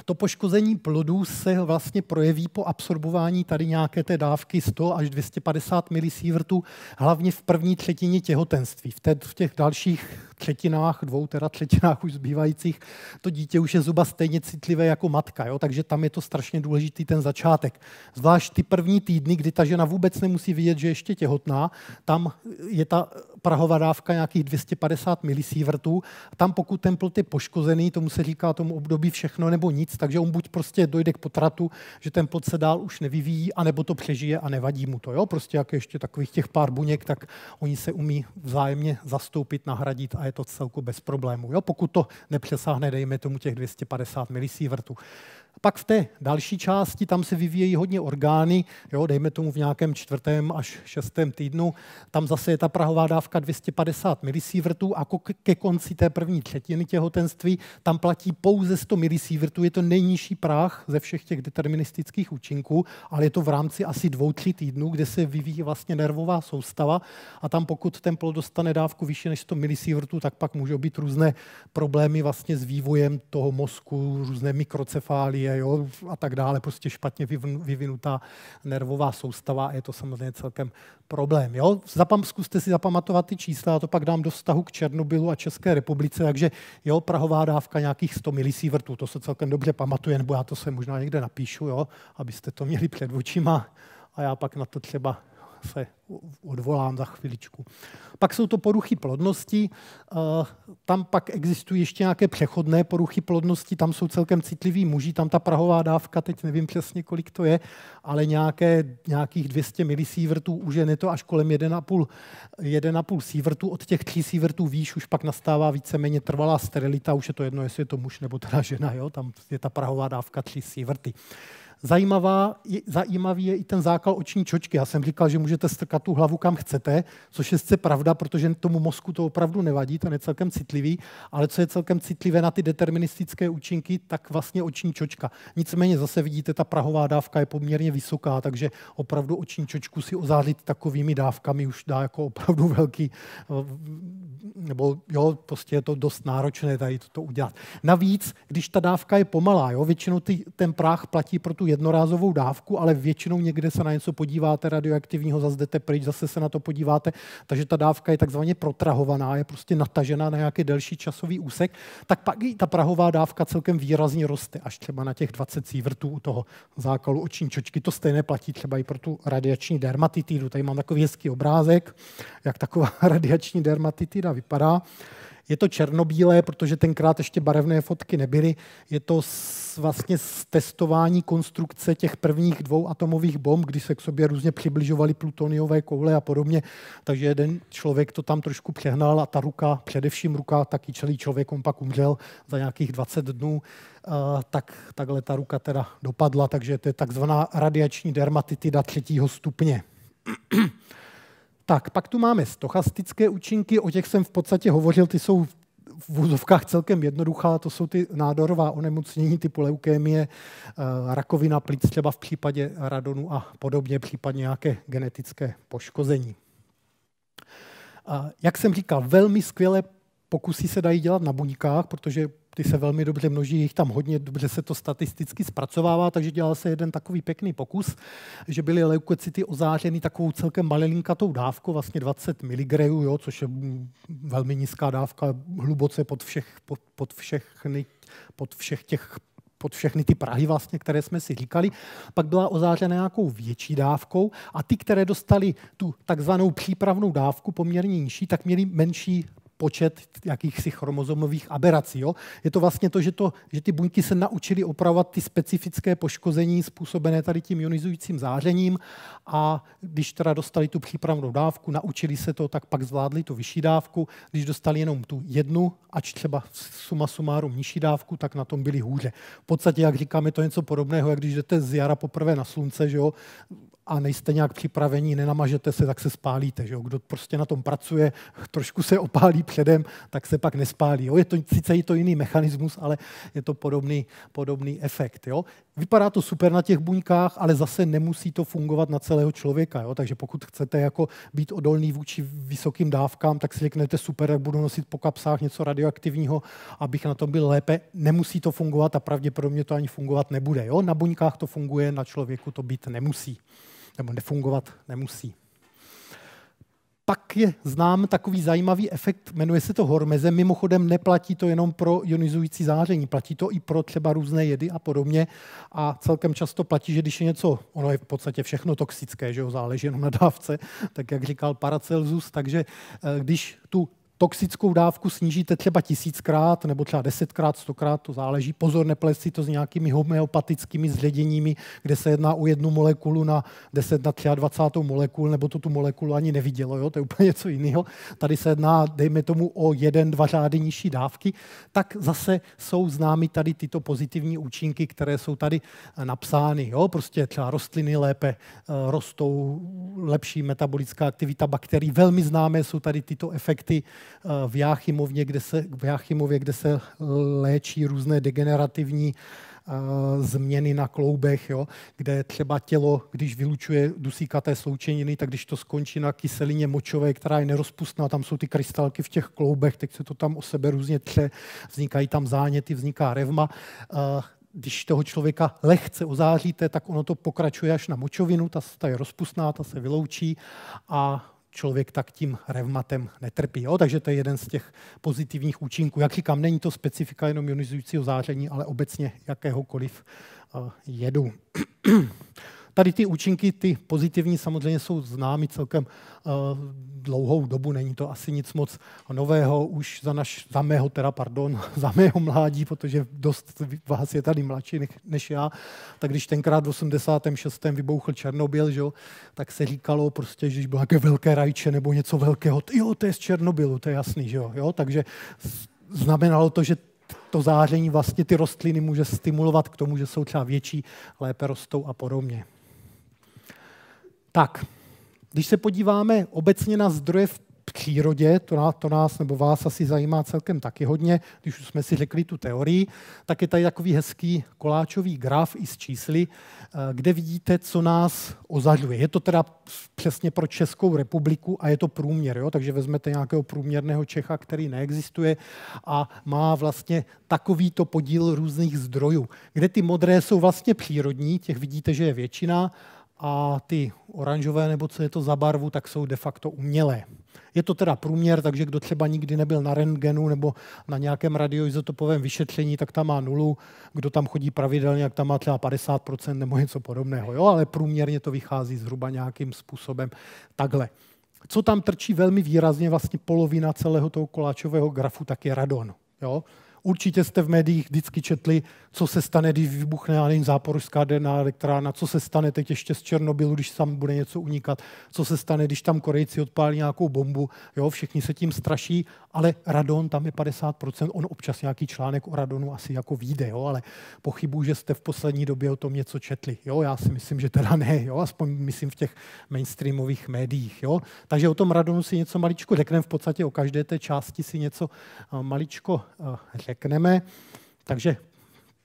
to poškození plodů se vlastně projeví po absorbování tady nějaké té dávky 100 až 250 milisievertů, hlavně v první třetině těhotenství. V těch dalších třetinách, dvou teda třetinách už zbývajících, to dítě už je zuba stejně citlivé jako matka, jo? takže tam je to strašně důležitý ten začátek. Zvlášť ty první týdny, kdy ta žena vůbec nemusí vidět, že ještě těhotná, tam je ta prahová dávka nějakých 250 milisievertů, tam pokud ten plot je poškozený, tomu se říká tomu období všechno nebo nic, takže on buď prostě dojde k potratu, že ten plot se dál už nevyvíjí, anebo to přežije a nevadí mu to. Jo? Prostě jak ještě takových těch pár buněk, tak oni se umí vzájemně zastoupit, nahradit a je to celku bez problémů. Jo? Pokud to nepřesáhne, dejme tomu, těch 250 milisievertů. A pak v té další části, tam se vyvíjejí hodně orgány, jo, dejme tomu v nějakém čtvrtém až šestém týdnu, tam zase je ta prahová dávka 250 milisievertů a ke konci té první třetiny těhotenství tam platí pouze 100 milisievertů, je to nejnižší práh ze všech těch deterministických účinků, ale je to v rámci asi dvou, tři týdnů, kde se vyvíjí vlastně nervová soustava a tam pokud ten plod dostane dávku vyšší než 100 milisievertů, tak pak můžou být různé problémy vlastně s vývojem toho mozku, různé mikrocefály asymetrie jo, a tak dále, prostě špatně vyvinutá nervová soustava je to samozřejmě celkem problém. Jo? Zapam, zkuste si zapamatovat ty čísla, a to pak dám do vztahu k Černobylu a České republice, takže jo, prahová dávka nějakých 100 milisievertů, to se celkem dobře pamatuje, nebo já to se možná někde napíšu, jo, abyste to měli před očima a já pak na to třeba se odvolám za chviličku. Pak jsou to poruchy plodnosti, eh, tam pak existují ještě nějaké přechodné poruchy plodnosti, tam jsou celkem citliví muži, tam ta prahová dávka, teď nevím přesně, kolik to je, ale nějaké, nějakých 200 milisievertů už je ne to až kolem 1,5, 1,5 sievertů, od těch 3 sievertů výš už pak nastává víceméně trvalá sterilita, už je to jedno, jestli je to muž nebo teda žena, jo? tam je ta prahová dávka 3 sieverty. Zajímavá, zajímavý je i ten zákal oční čočky. Já jsem říkal, že můžete strkat tu hlavu kam chcete, což je sice pravda, protože tomu mozku to opravdu nevadí, ten je celkem citlivý, ale co je celkem citlivé na ty deterministické účinky, tak vlastně oční čočka. Nicméně zase vidíte, ta prahová dávka je poměrně vysoká, takže opravdu oční čočku si ozářit takovými dávkami už dá jako opravdu velký, eh, nebo jo, prostě je to dost náročné tady to udělat. Navíc, když ta dávka je pomalá, jo, většinou ty, ten práh platí pro tu jednorázovou dávku, ale většinou někde se na něco podíváte radioaktivního, zase jdete pryč, zase se na to podíváte, takže ta dávka je takzvaně protrahovaná, je prostě natažena na nějaký delší časový úsek, tak pak i ta prahová dávka celkem výrazně roste, až třeba na těch 20 cívrtů u toho zákalu oční čočky. To stejné platí třeba i pro tu radiační dermatitidu. Tady mám takový hezký obrázek, jak taková radiační dermatitida vypadá. Je to černobílé, protože tenkrát ještě barevné fotky nebyly. Je to z, vlastně z testování konstrukce těch prvních dvou atomových bomb, kdy se k sobě různě přibližovaly plutoniové koule a podobně. Takže jeden člověk to tam trošku přehnal a ta ruka, především ruka, taky čelý člověk, on pak umřel za nějakých 20 dnů, tak takhle ta ruka teda dopadla, takže to je takzvaná radiační dermatitida třetího stupně. Tak, pak tu máme stochastické účinky, o těch jsem v podstatě hovořil, ty jsou v úzovkách celkem jednoduchá, to jsou ty nádorová onemocnění typu leukémie, eh, rakovina plic třeba v případě radonu a podobně, případně nějaké genetické poškození. Eh, jak jsem říkal, velmi skvělé pokusy se dají dělat na buňkách, protože ty se velmi dobře množí, jich tam hodně, dobře se to statisticky zpracovává, takže dělal se jeden takový pěkný pokus, že byly leukocity ozářeny takovou celkem malilinkatou dávkou, vlastně 20 mg, jo, což je velmi nízká dávka, hluboce pod, všech, pod, pod, všechny, pod všech těch pod všechny ty Prahy, vlastně, které jsme si říkali. Pak byla ozářena nějakou větší dávkou a ty, které dostali tu takzvanou přípravnou dávku poměrně nižší, tak měli menší počet jakýchsi chromozomových aberací. Jo? Je to vlastně to že, to, že ty buňky se naučily opravovat ty specifické poškození způsobené tady tím ionizujícím zářením a když teda dostali tu přípravnou dávku, naučili se to, tak pak zvládli tu vyšší dávku. Když dostali jenom tu jednu, ač třeba suma sumárum nižší dávku, tak na tom byli hůře. V podstatě, jak říkáme, to něco podobného, jak když jdete z jara poprvé na slunce, že jo? a nejste nějak připravení, nenamažete se, tak se spálíte. Že jo? Kdo prostě na tom pracuje, trošku se opálí předem, tak se pak nespálí. Jo? Je to sice je to jiný mechanismus, ale je to podobný, podobný efekt. Jo? Vypadá to super na těch buňkách, ale zase nemusí to fungovat na celého člověka. Jo? Takže pokud chcete jako být odolný vůči vysokým dávkám, tak si řeknete super, jak budu nosit po kapsách něco radioaktivního, abych na tom byl lépe. Nemusí to fungovat a pravděpodobně to ani fungovat nebude. Jo? Na buňkách to funguje, na člověku to být nemusí nebo nefungovat nemusí. Pak je znám takový zajímavý efekt, jmenuje se to hormeze. Mimochodem neplatí to jenom pro ionizující záření, platí to i pro třeba různé jedy a podobně. A celkem často platí, že když je něco, ono je v podstatě všechno toxické, že jo, záleží jenom na dávce, tak jak říkal Paracelsus, takže eh, když tu toxickou dávku snížíte třeba tisíckrát nebo třeba desetkrát, stokrát, to záleží. Pozor, neplést si to s nějakými homeopatickými zředěními, kde se jedná o jednu molekulu na 10 na 23 molekul, nebo to tu molekulu ani nevidělo, jo? to je úplně něco jiného. Tady se jedná, dejme tomu, o jeden, dva řády nižší dávky, tak zase jsou známy tady tyto pozitivní účinky, které jsou tady eh, napsány. Jo? Prostě třeba rostliny lépe eh, rostou, lepší metabolická aktivita bakterií. Velmi známé jsou tady tyto efekty v Jáchymově, kde se, v Jáchymově, kde se eh, léčí různé degenerativní eh, změny na kloubech, jo, kde třeba tělo, když vylučuje dusíkaté sloučeniny, tak když to skončí na kyselině močové, která je nerozpustná, tam jsou ty krystalky v těch kloubech, tak se to tam o sebe různě tře, vznikají tam záněty, vzniká revma eh, když toho člověka lehce ozáříte, tak ono to pokračuje až na močovinu, ta, ta je rozpustná, ta se vyloučí a člověk tak tím revmatem netrpí. Jo? Takže to je jeden z těch pozitivních účinků. Jak říkám, není to specifika jenom ionizujícího záření, ale obecně jakéhokoliv eh, jedu. Tady ty účinky, ty pozitivní, samozřejmě jsou známy celkem eh, dlouhou dobu, není to asi nic moc nového, už za, naš, za mého teda, pardon, za mého mládí, protože dost vás je tady mladší než já, tak když tenkrát v 86. vybouchl Černobyl, že, tak se říkalo prostě, že když bylo nějaké velké rajče nebo něco velkého, jo, to je z Černobylu, to je jasný, že jo, takže znamenalo to, že to záření vlastně ty rostliny může stimulovat k tomu, že jsou třeba větší, lépe rostou a podobně. Tak, když se podíváme obecně na zdroje v přírodě, to, nás, to nás nebo vás asi zajímá celkem taky hodně, když už jsme si řekli tu teorii, tak je tady takový hezký koláčový graf i s čísly, eh, kde vidíte, co nás ozařuje. Je to teda přesně pro Českou republiku a je to průměr, jo? takže vezmete nějakého průměrného Čecha, který neexistuje a má vlastně takovýto podíl různých zdrojů, kde ty modré jsou vlastně přírodní, těch vidíte, že je většina, a ty oranžové, nebo co je to za barvu, tak jsou de facto umělé. Je to teda průměr, takže kdo třeba nikdy nebyl na rentgenu nebo na nějakém radioizotopovém vyšetření, tak tam má nulu. Kdo tam chodí pravidelně, tak tam má třeba 50% nebo něco podobného. Jo? Ale průměrně to vychází zhruba nějakým způsobem takhle. Co tam trčí velmi výrazně, vlastně polovina celého toho koláčového grafu, tak je radon. Jo? Určitě jste v médiích vždycky četli, co se stane, když vybuchne a nevím, záporožská denná elektrárna, co se stane teď ještě z Černobylu, když tam bude něco unikat, co se stane, když tam Korejci odpálí nějakou bombu. Jo, všichni se tím straší, ale radon tam je 50%. On občas nějaký článek o radonu asi jako vyjde, jo, ale pochybuju, že jste v poslední době o tom něco četli. Jo, já si myslím, že teda ne, jo, aspoň myslím v těch mainstreamových médiích. Jo. Takže o tom radonu si něco maličko řekneme, v podstatě o každé té části si něco eh, maličko řekneme eh, řekneme. Takže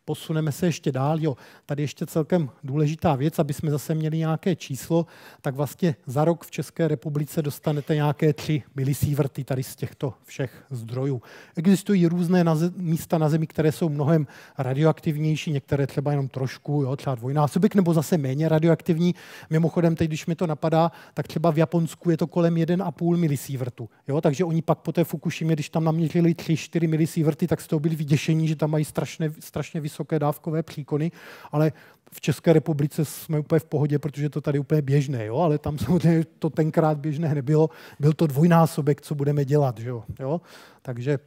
posuneme se ještě dál, jo, tady ještě celkem důležitá věc, aby jsme zase měli nějaké číslo, tak vlastně za rok v České republice dostanete nějaké 3 milisieverty tady z těchto všech zdrojů. Existují různé na zem, místa na Zemi, které jsou mnohem radioaktivnější, některé třeba jenom trošku, jo, třeba dvojnásobek, nebo zase méně radioaktivní. Mimochodem, teď, když mi to napadá, tak třeba v Japonsku je to kolem 1,5 milisievertu. Jo, takže oni pak po té Fukushimě, když tam naměřili 3-4 milisieverty, tak z toho byli vyděšení, že tam mají strašně, strašně vysoké vysoké dávkové příkony, ale v České republice jsme úplně v pohodě, protože to tady úplně běžné, jo? ale tam samozřejmě to tenkrát běžné nebylo. Byl to dvojnásobek, co budeme dělat. Jo? Jo? Takže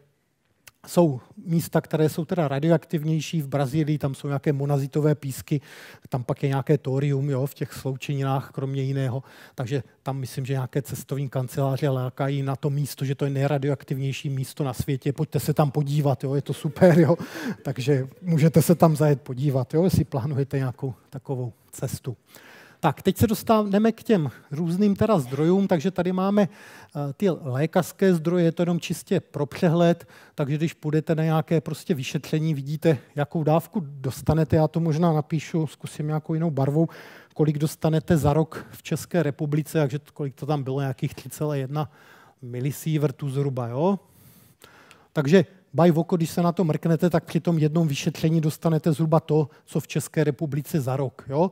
jsou místa, které jsou teda radioaktivnější. V Brazílii tam jsou nějaké monazitové písky, tam pak je nějaké thorium jo, v těch sloučeninách, kromě jiného. Takže tam myslím, že nějaké cestovní kanceláře lákají na to místo, že to je nejradioaktivnější místo na světě. Pojďte se tam podívat, jo, je to super. Jo. Takže můžete se tam zajet podívat, jo, jestli plánujete nějakou takovou cestu. Tak, teď se dostáváme k těm různým teda zdrojům, takže tady máme eh, ty lékařské zdroje, je to jenom čistě pro přehled, takže když půjdete na nějaké prostě vyšetření, vidíte, jakou dávku dostanete, já to možná napíšu, zkusím nějakou jinou barvou, kolik dostanete za rok v České republice, takže kolik to tam bylo, nějakých 3,1 milisievertů zhruba, jo? Takže by voko, když se na to mrknete, tak při tom jednom vyšetření dostanete zhruba to, co v České republice za rok. Jo?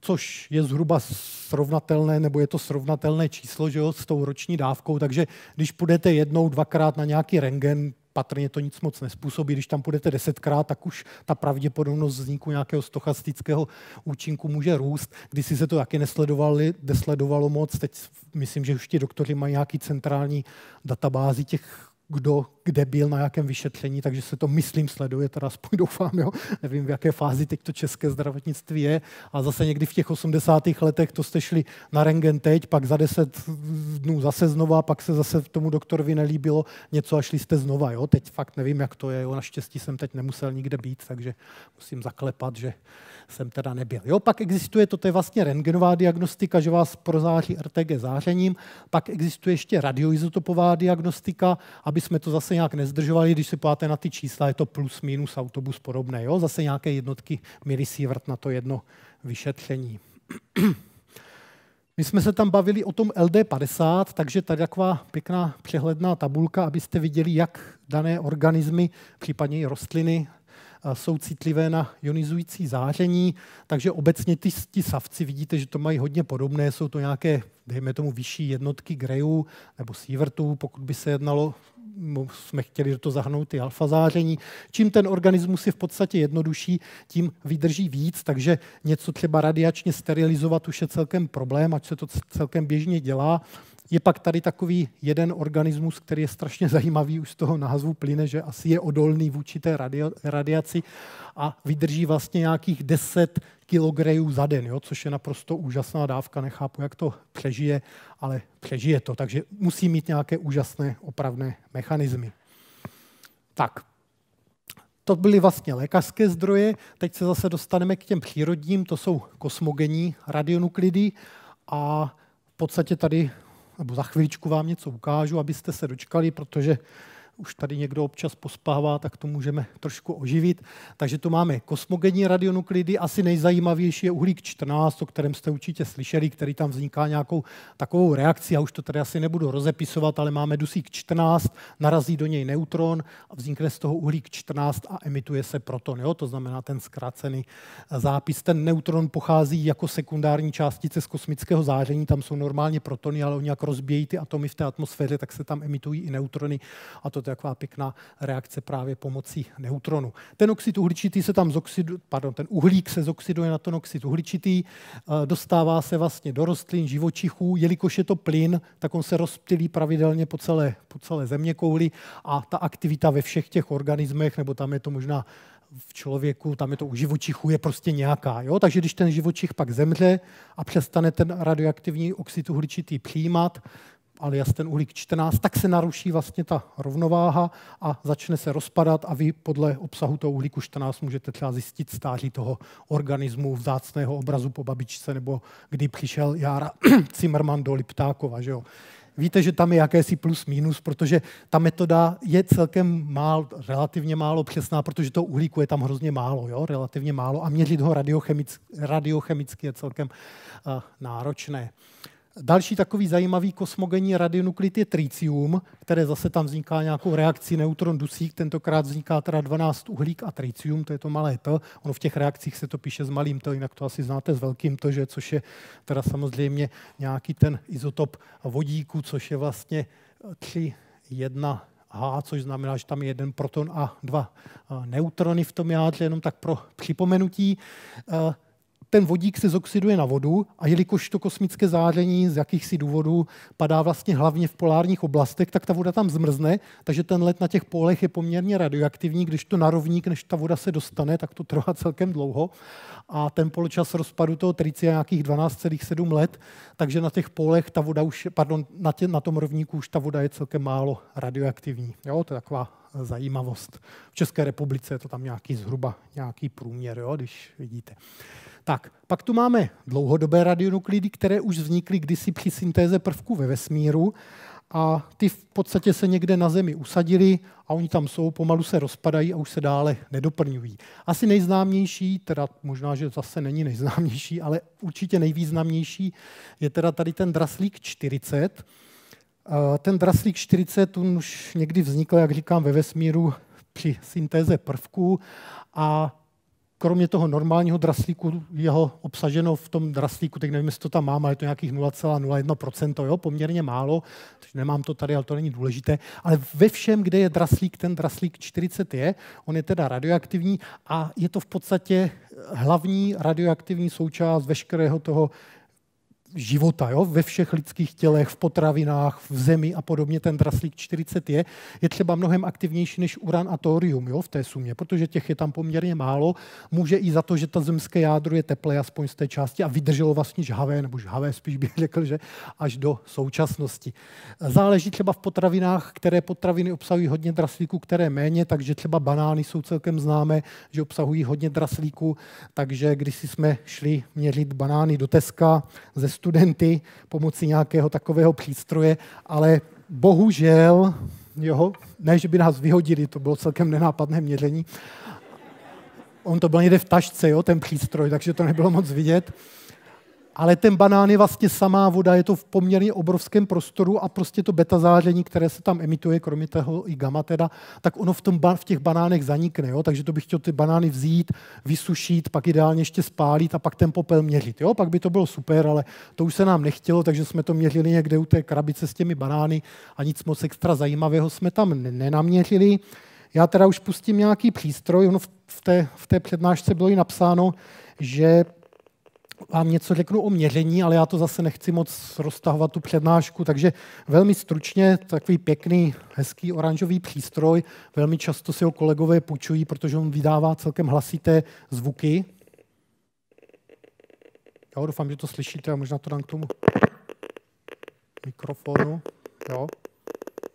což je zhruba srovnatelné, nebo je to srovnatelné číslo že jo, s tou roční dávkou, takže když půjdete jednou, dvakrát na nějaký rengen, patrně to nic moc nespůsobí. Když tam půjdete desetkrát, tak už ta pravděpodobnost vzniku nějakého stochastického účinku může růst. Když si se to taky nesledovali, nesledovalo moc, teď myslím, že už ti doktory mají nějaký centrální databázi těch, kdo kde byl, na jakém vyšetření, takže se to, myslím, sleduje, teda aspoň doufám, jo. Nevím, v jaké fázi teď to české zdravotnictví je. A zase někdy v těch 80. letech to jste šli na rengen teď, pak za 10 dnů zase znova, pak se zase tomu doktorovi nelíbilo něco a šli jste znova, jo. Teď fakt nevím, jak to je, jo. Naštěstí jsem teď nemusel nikde být, takže musím zaklepat, že jsem teda nebyl. Jo, pak existuje, to, to je vlastně rentgenová diagnostika, že vás prozáří RTG zářením, pak existuje ještě radioizotopová diagnostika, aby jsme to zase nějak nezdržovali, když se podíváte na ty čísla, je to plus minus autobus podobné. Jo? Zase nějaké jednotky milisievert na to jedno vyšetření. My jsme se tam bavili o tom LD50, takže tady taková pěkná přehledná tabulka, abyste viděli, jak dané organismy, případně i rostliny, eh, jsou citlivé na ionizující záření, takže obecně ty, ty savci vidíte, že to mají hodně podobné, jsou to nějaké, dejme tomu, vyšší jednotky grejů nebo sievertů, pokud by se jednalo jsme chtěli do toho zahrnout ty alfazáření. Čím ten organismus je v podstatě jednodušší, tím vydrží víc, takže něco třeba radiačně sterilizovat už je celkem problém, ať se to celkem běžně dělá. Je pak tady takový jeden organismus, který je strašně zajímavý, už z toho názvu plyne, že asi je odolný vůči té radiaci a vydrží vlastně nějakých 10 kilogrejů za den, jo, což je naprosto úžasná dávka, nechápu, jak to přežije, ale přežije to, takže musí mít nějaké úžasné opravné mechanismy. Tak, to byly vlastně lékařské zdroje, teď se zase dostaneme k těm přírodním, to jsou kosmogenní radionuklidy a v podstatě tady nebo za chviličku vám něco ukážu, abyste se dočkali, protože už tady někdo občas pospává, tak to můžeme trošku oživit. Takže tu máme kosmogenní radionuklidy, asi nejzajímavější je uhlík 14, o kterém jste určitě slyšeli, který tam vzniká nějakou takovou reakci, já už to tady asi nebudu rozepisovat, ale máme dusík 14, narazí do něj neutron a vznikne z toho uhlík 14 a emituje se proton, jo? to znamená ten zkrácený eh, zápis. Ten neutron pochází jako sekundární částice z kosmického záření, tam jsou normálně protony, ale oni jak rozbějí ty atomy v té atmosféře, tak se tam emitují i neutrony a to to taková pěkná reakce právě pomocí neutronu. Ten oxid uhličitý se tam zoxidu, pardon, ten uhlík se zoxiduje na ten oxid uhličitý, eh, dostává se vlastně do rostlin, živočichů, jelikož je to plyn, tak on se rozptylí pravidelně po celé, po celé země kouli a ta aktivita ve všech těch organismech, nebo tam je to možná v člověku, tam je to u živočichů, je prostě nějaká. Jo? Takže když ten živočich pak zemře a přestane ten radioaktivní oxid uhličitý přijímat, alias ten uhlík 14, tak se naruší vlastně ta rovnováha a začne se rozpadat a vy podle obsahu toho uhlíku 14 můžete třeba zjistit stáří toho organismu vzácného obrazu po babičce nebo kdy přišel Jára Zimmerman do Liptákova. Že jo? Víte, že tam je jakési plus minus, protože ta metoda je celkem mál, relativně málo přesná, protože to uhlíku je tam hrozně málo, jo? relativně málo a měřit ho radiochemicky, radiochemicky je celkem uh, náročné. Uh, Další takový zajímavý kosmogenní radionuklid je tritium, které zase tam vzniká nějakou reakcí neutron-dusík, tentokrát vzniká teda 12 uhlík a tritium, to je to malé to. Ono v těch reakcích se to píše s malým T, jinak to asi znáte s velkým to, že, což je teda samozřejmě nějaký ten izotop vodíku, což je vlastně 3, 1, H, což znamená, že tam je jeden proton a dva neutrony v tom jádře, jenom tak pro připomenutí. Eh, ten vodík se zoxiduje na vodu a jelikož to kosmické záření z jakýchsi důvodů padá vlastně hlavně v polárních oblastech, tak ta voda tam zmrzne, takže ten led na těch polech je poměrně radioaktivní, když to narovník, než ta voda se dostane, tak to trvá celkem dlouho a ten poločas rozpadu toho je nějakých 12,7 let, takže na těch polech ta voda už, pardon, na, tě, na tom rovníku už ta voda je celkem málo radioaktivní. Jo, to je taková eh, zajímavost. V České republice je to tam nějaký zhruba nějaký průměr, jo, když vidíte. Tak, pak tu máme dlouhodobé radionuklidy, které už vznikly kdysi při syntéze prvků ve vesmíru a ty v podstatě se někde na Zemi usadily a oni tam jsou, pomalu se rozpadají a už se dále nedoplňují. Asi nejznámější, teda možná, že zase není nejznámější, ale určitě nejvýznamnější je teda tady ten draslík 40. Eh, ten draslík 40 už někdy vznikl, jak říkám, ve vesmíru při syntéze prvků a kromě toho normálního draslíku, jeho obsaženo v tom draslíku, teď nevím, jestli to tam mám, ale je to nějakých 0,01%, jo, poměrně málo, takže nemám to tady, ale to není důležité. Ale ve všem, kde je draslík, ten draslík 40 je, on je teda radioaktivní a je to v podstatě hlavní radioaktivní součást veškerého toho života, jo? ve všech lidských tělech, v potravinách, v zemi a podobně, ten draslík 40 je, je třeba mnohem aktivnější než uran a thorium jo? v té sumě, protože těch je tam poměrně málo. Může i za to, že ta zemské jádro je teplé, aspoň z té části, a vydrželo vlastně žhavé, nebo žhavé spíš bych řekl, že až do současnosti. Záleží třeba v potravinách, které potraviny obsahují hodně draslíku, které méně, takže třeba banány jsou celkem známé, že obsahují hodně draslíku, takže když jsme šli měřit banány do Teska ze studenty pomocí nějakého takového přístroje, ale bohužel, jo, ne, že by nás vyhodili, to bylo celkem nenápadné měření. On to byl někde v tašce, jo, ten přístroj, takže to nebylo moc vidět ale ten banán je vlastně samá voda, je to v poměrně obrovském prostoru a prostě to beta záření, které se tam emituje, kromě toho i gamma teda, tak ono v, tom, v těch banánech zanikne, jo? takže to bych chtěl ty banány vzít, vysušit, pak ideálně ještě spálit a pak ten popel měřit. Jo? Pak by to bylo super, ale to už se nám nechtělo, takže jsme to měřili někde u té krabice s těmi banány a nic moc extra zajímavého jsme tam nenaměřili. Já teda už pustím nějaký přístroj, ono v té, v té přednášce bylo i napsáno, že vám něco řeknu o měření, ale já to zase nechci moc roztahovat tu přednášku, takže velmi stručně takový pěkný, hezký oranžový přístroj. Velmi často si ho kolegové půjčují, protože on vydává celkem hlasité zvuky. Já doufám, že to slyšíte a možná to dám k tomu mikrofonu. Jo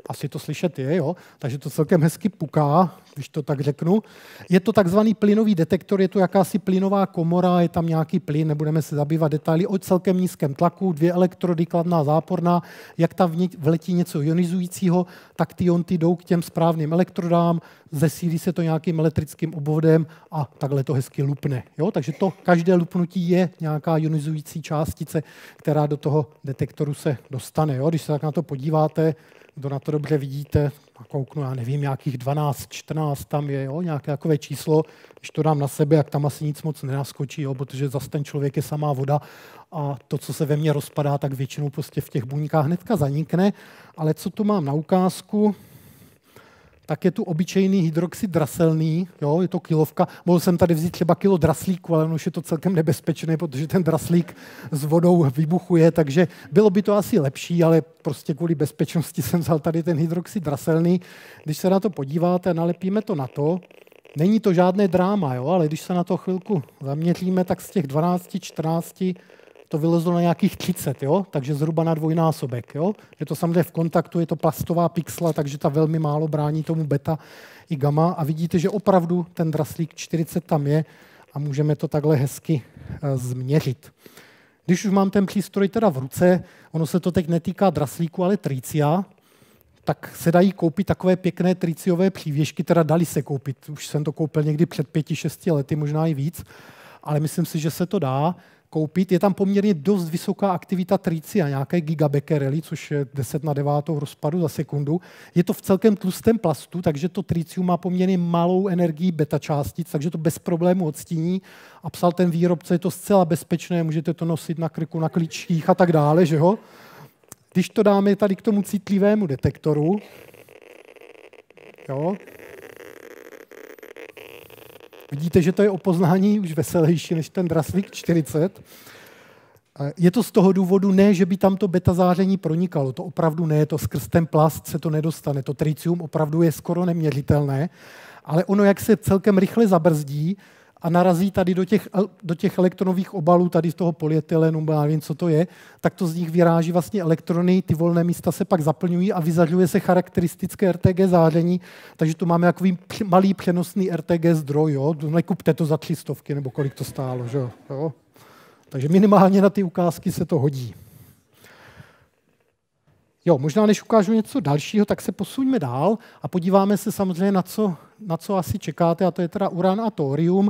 asi to slyšet je, jo? takže to celkem hezky puká, když to tak řeknu. Je to takzvaný plynový detektor, je to jakási plynová komora, je tam nějaký plyn, nebudeme se zabývat detaily, o celkem nízkém tlaku, dvě elektrody, kladná, záporná, jak tam vletí něco ionizujícího, tak ty ionty jdou k těm správným elektrodám, zesílí se to nějakým elektrickým obvodem a takhle to hezky lupne. Jo? Takže to každé lupnutí je nějaká ionizující částice, která do toho detektoru se dostane. Jo? Když se tak na to podíváte, kdo na to dobře vidíte, kouknu, já nevím, nějakých 12, 14 tam je, jo, nějaké takové číslo, když to dám na sebe, jak tam asi nic moc nenaskočí, jo, protože zase ten člověk je samá voda a to, co se ve mně rozpadá, tak většinou prostě v těch buňkách hnedka zanikne. Ale co tu mám na ukázku, tak je tu obyčejný hydroxid draselný, jo, je to kilovka. Mohl jsem tady vzít třeba kilo draslíku, ale už je to celkem nebezpečné, protože ten draslík s vodou vybuchuje, takže bylo by to asi lepší, ale prostě kvůli bezpečnosti jsem vzal tady ten hydroxid draselný. Když se na to podíváte a nalepíme to na to, není to žádné dráma, jo, ale když se na to chvilku zaměříme, tak z těch 12, 14 to vylezlo na nějakých 30, jo? takže zhruba na dvojnásobek. Jo? Je to samozřejmě v kontaktu, je to plastová pixla, takže ta velmi málo brání tomu beta i gamma a vidíte, že opravdu ten draslík 40 tam je a můžeme to takhle hezky eh, změřit. Když už mám ten přístroj teda v ruce, ono se to teď netýká draslíku, ale tricia, tak se dají koupit takové pěkné triciové přívěšky, teda dali se koupit. Už jsem to koupil někdy před pěti, šesti lety, možná i víc, ale myslím si, že se to dá koupit. Je tam poměrně dost vysoká aktivita a nějaké gigabekerely, což je 10 na 9 rozpadu za sekundu. Je to v celkem tlustém plastu, takže to tricium má poměrně malou energii beta částic, takže to bez problému odstíní. A psal ten výrobce, je to zcela bezpečné, můžete to nosit na krku, na klíčích a tak dále, že jo? Když to dáme tady k tomu citlivému detektoru, jo, Vidíte, že to je o poznání už veselější než ten Draslík 40. Je to z toho důvodu ne, že by tam to beta záření pronikalo, to opravdu ne, to skrz ten plast se to nedostane, to tritium opravdu je skoro neměřitelné, ale ono, jak se celkem rychle zabrzdí, a narazí tady do těch, do těch elektronových obalů, tady z toho polyetylenu, já nevím, co to je, tak to z nich vyráží vlastně elektrony, ty volné místa se pak zaplňují a vyzařuje se charakteristické RTG záření, takže tu máme takový malý přenosný RTG zdroj, jo? nekupte to za tři stovky, nebo kolik to stálo, že jo? Takže minimálně na ty ukázky se to hodí. Jo, možná než ukážu něco dalšího, tak se posuňme dál a podíváme se samozřejmě na co, na co asi čekáte, a to je teda uran a thorium.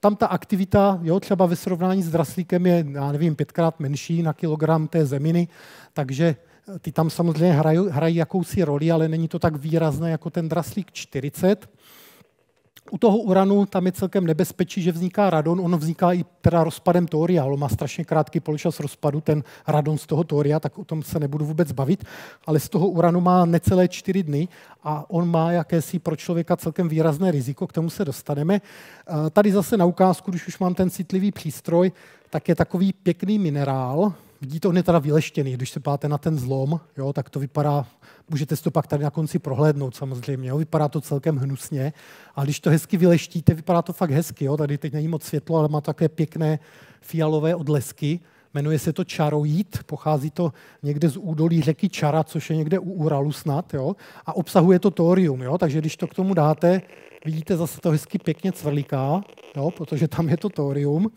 Tam ta aktivita, jo, třeba ve srovnání s draslíkem je, já nevím, pětkrát menší na kilogram té zeminy, takže eh, ty tam samozřejmě hrají, hrají jakousi roli, ale není to tak výrazné jako ten draslík 40 u toho uranu tam je celkem nebezpečí, že vzniká radon. Ono vzniká i teda rozpadem tória, ale má strašně krátký poločas rozpadu, ten radon z toho tória, tak o tom se nebudu vůbec bavit, ale z toho uranu má necelé čtyři dny a on má jakési pro člověka celkem výrazné riziko, k tomu se dostaneme. E, tady zase na ukázku, když už mám ten citlivý přístroj, tak je takový pěkný minerál, Vidíte, on je teda vyleštěný, když se páte na ten zlom, jo, tak to vypadá, můžete si to pak tady na konci prohlédnout samozřejmě, jo, vypadá to celkem hnusně, a když to hezky vyleštíte, vypadá to fakt hezky, jo, tady teď není moc světlo, ale má také pěkné fialové odlesky, jmenuje se to čarojít, pochází to někde z údolí řeky Čara, což je někde u Uralu snad, jo, a obsahuje to thorium. jo, takže když to k tomu dáte, vidíte zase to hezky pěkně cvrliká, jo, protože tam je to thorium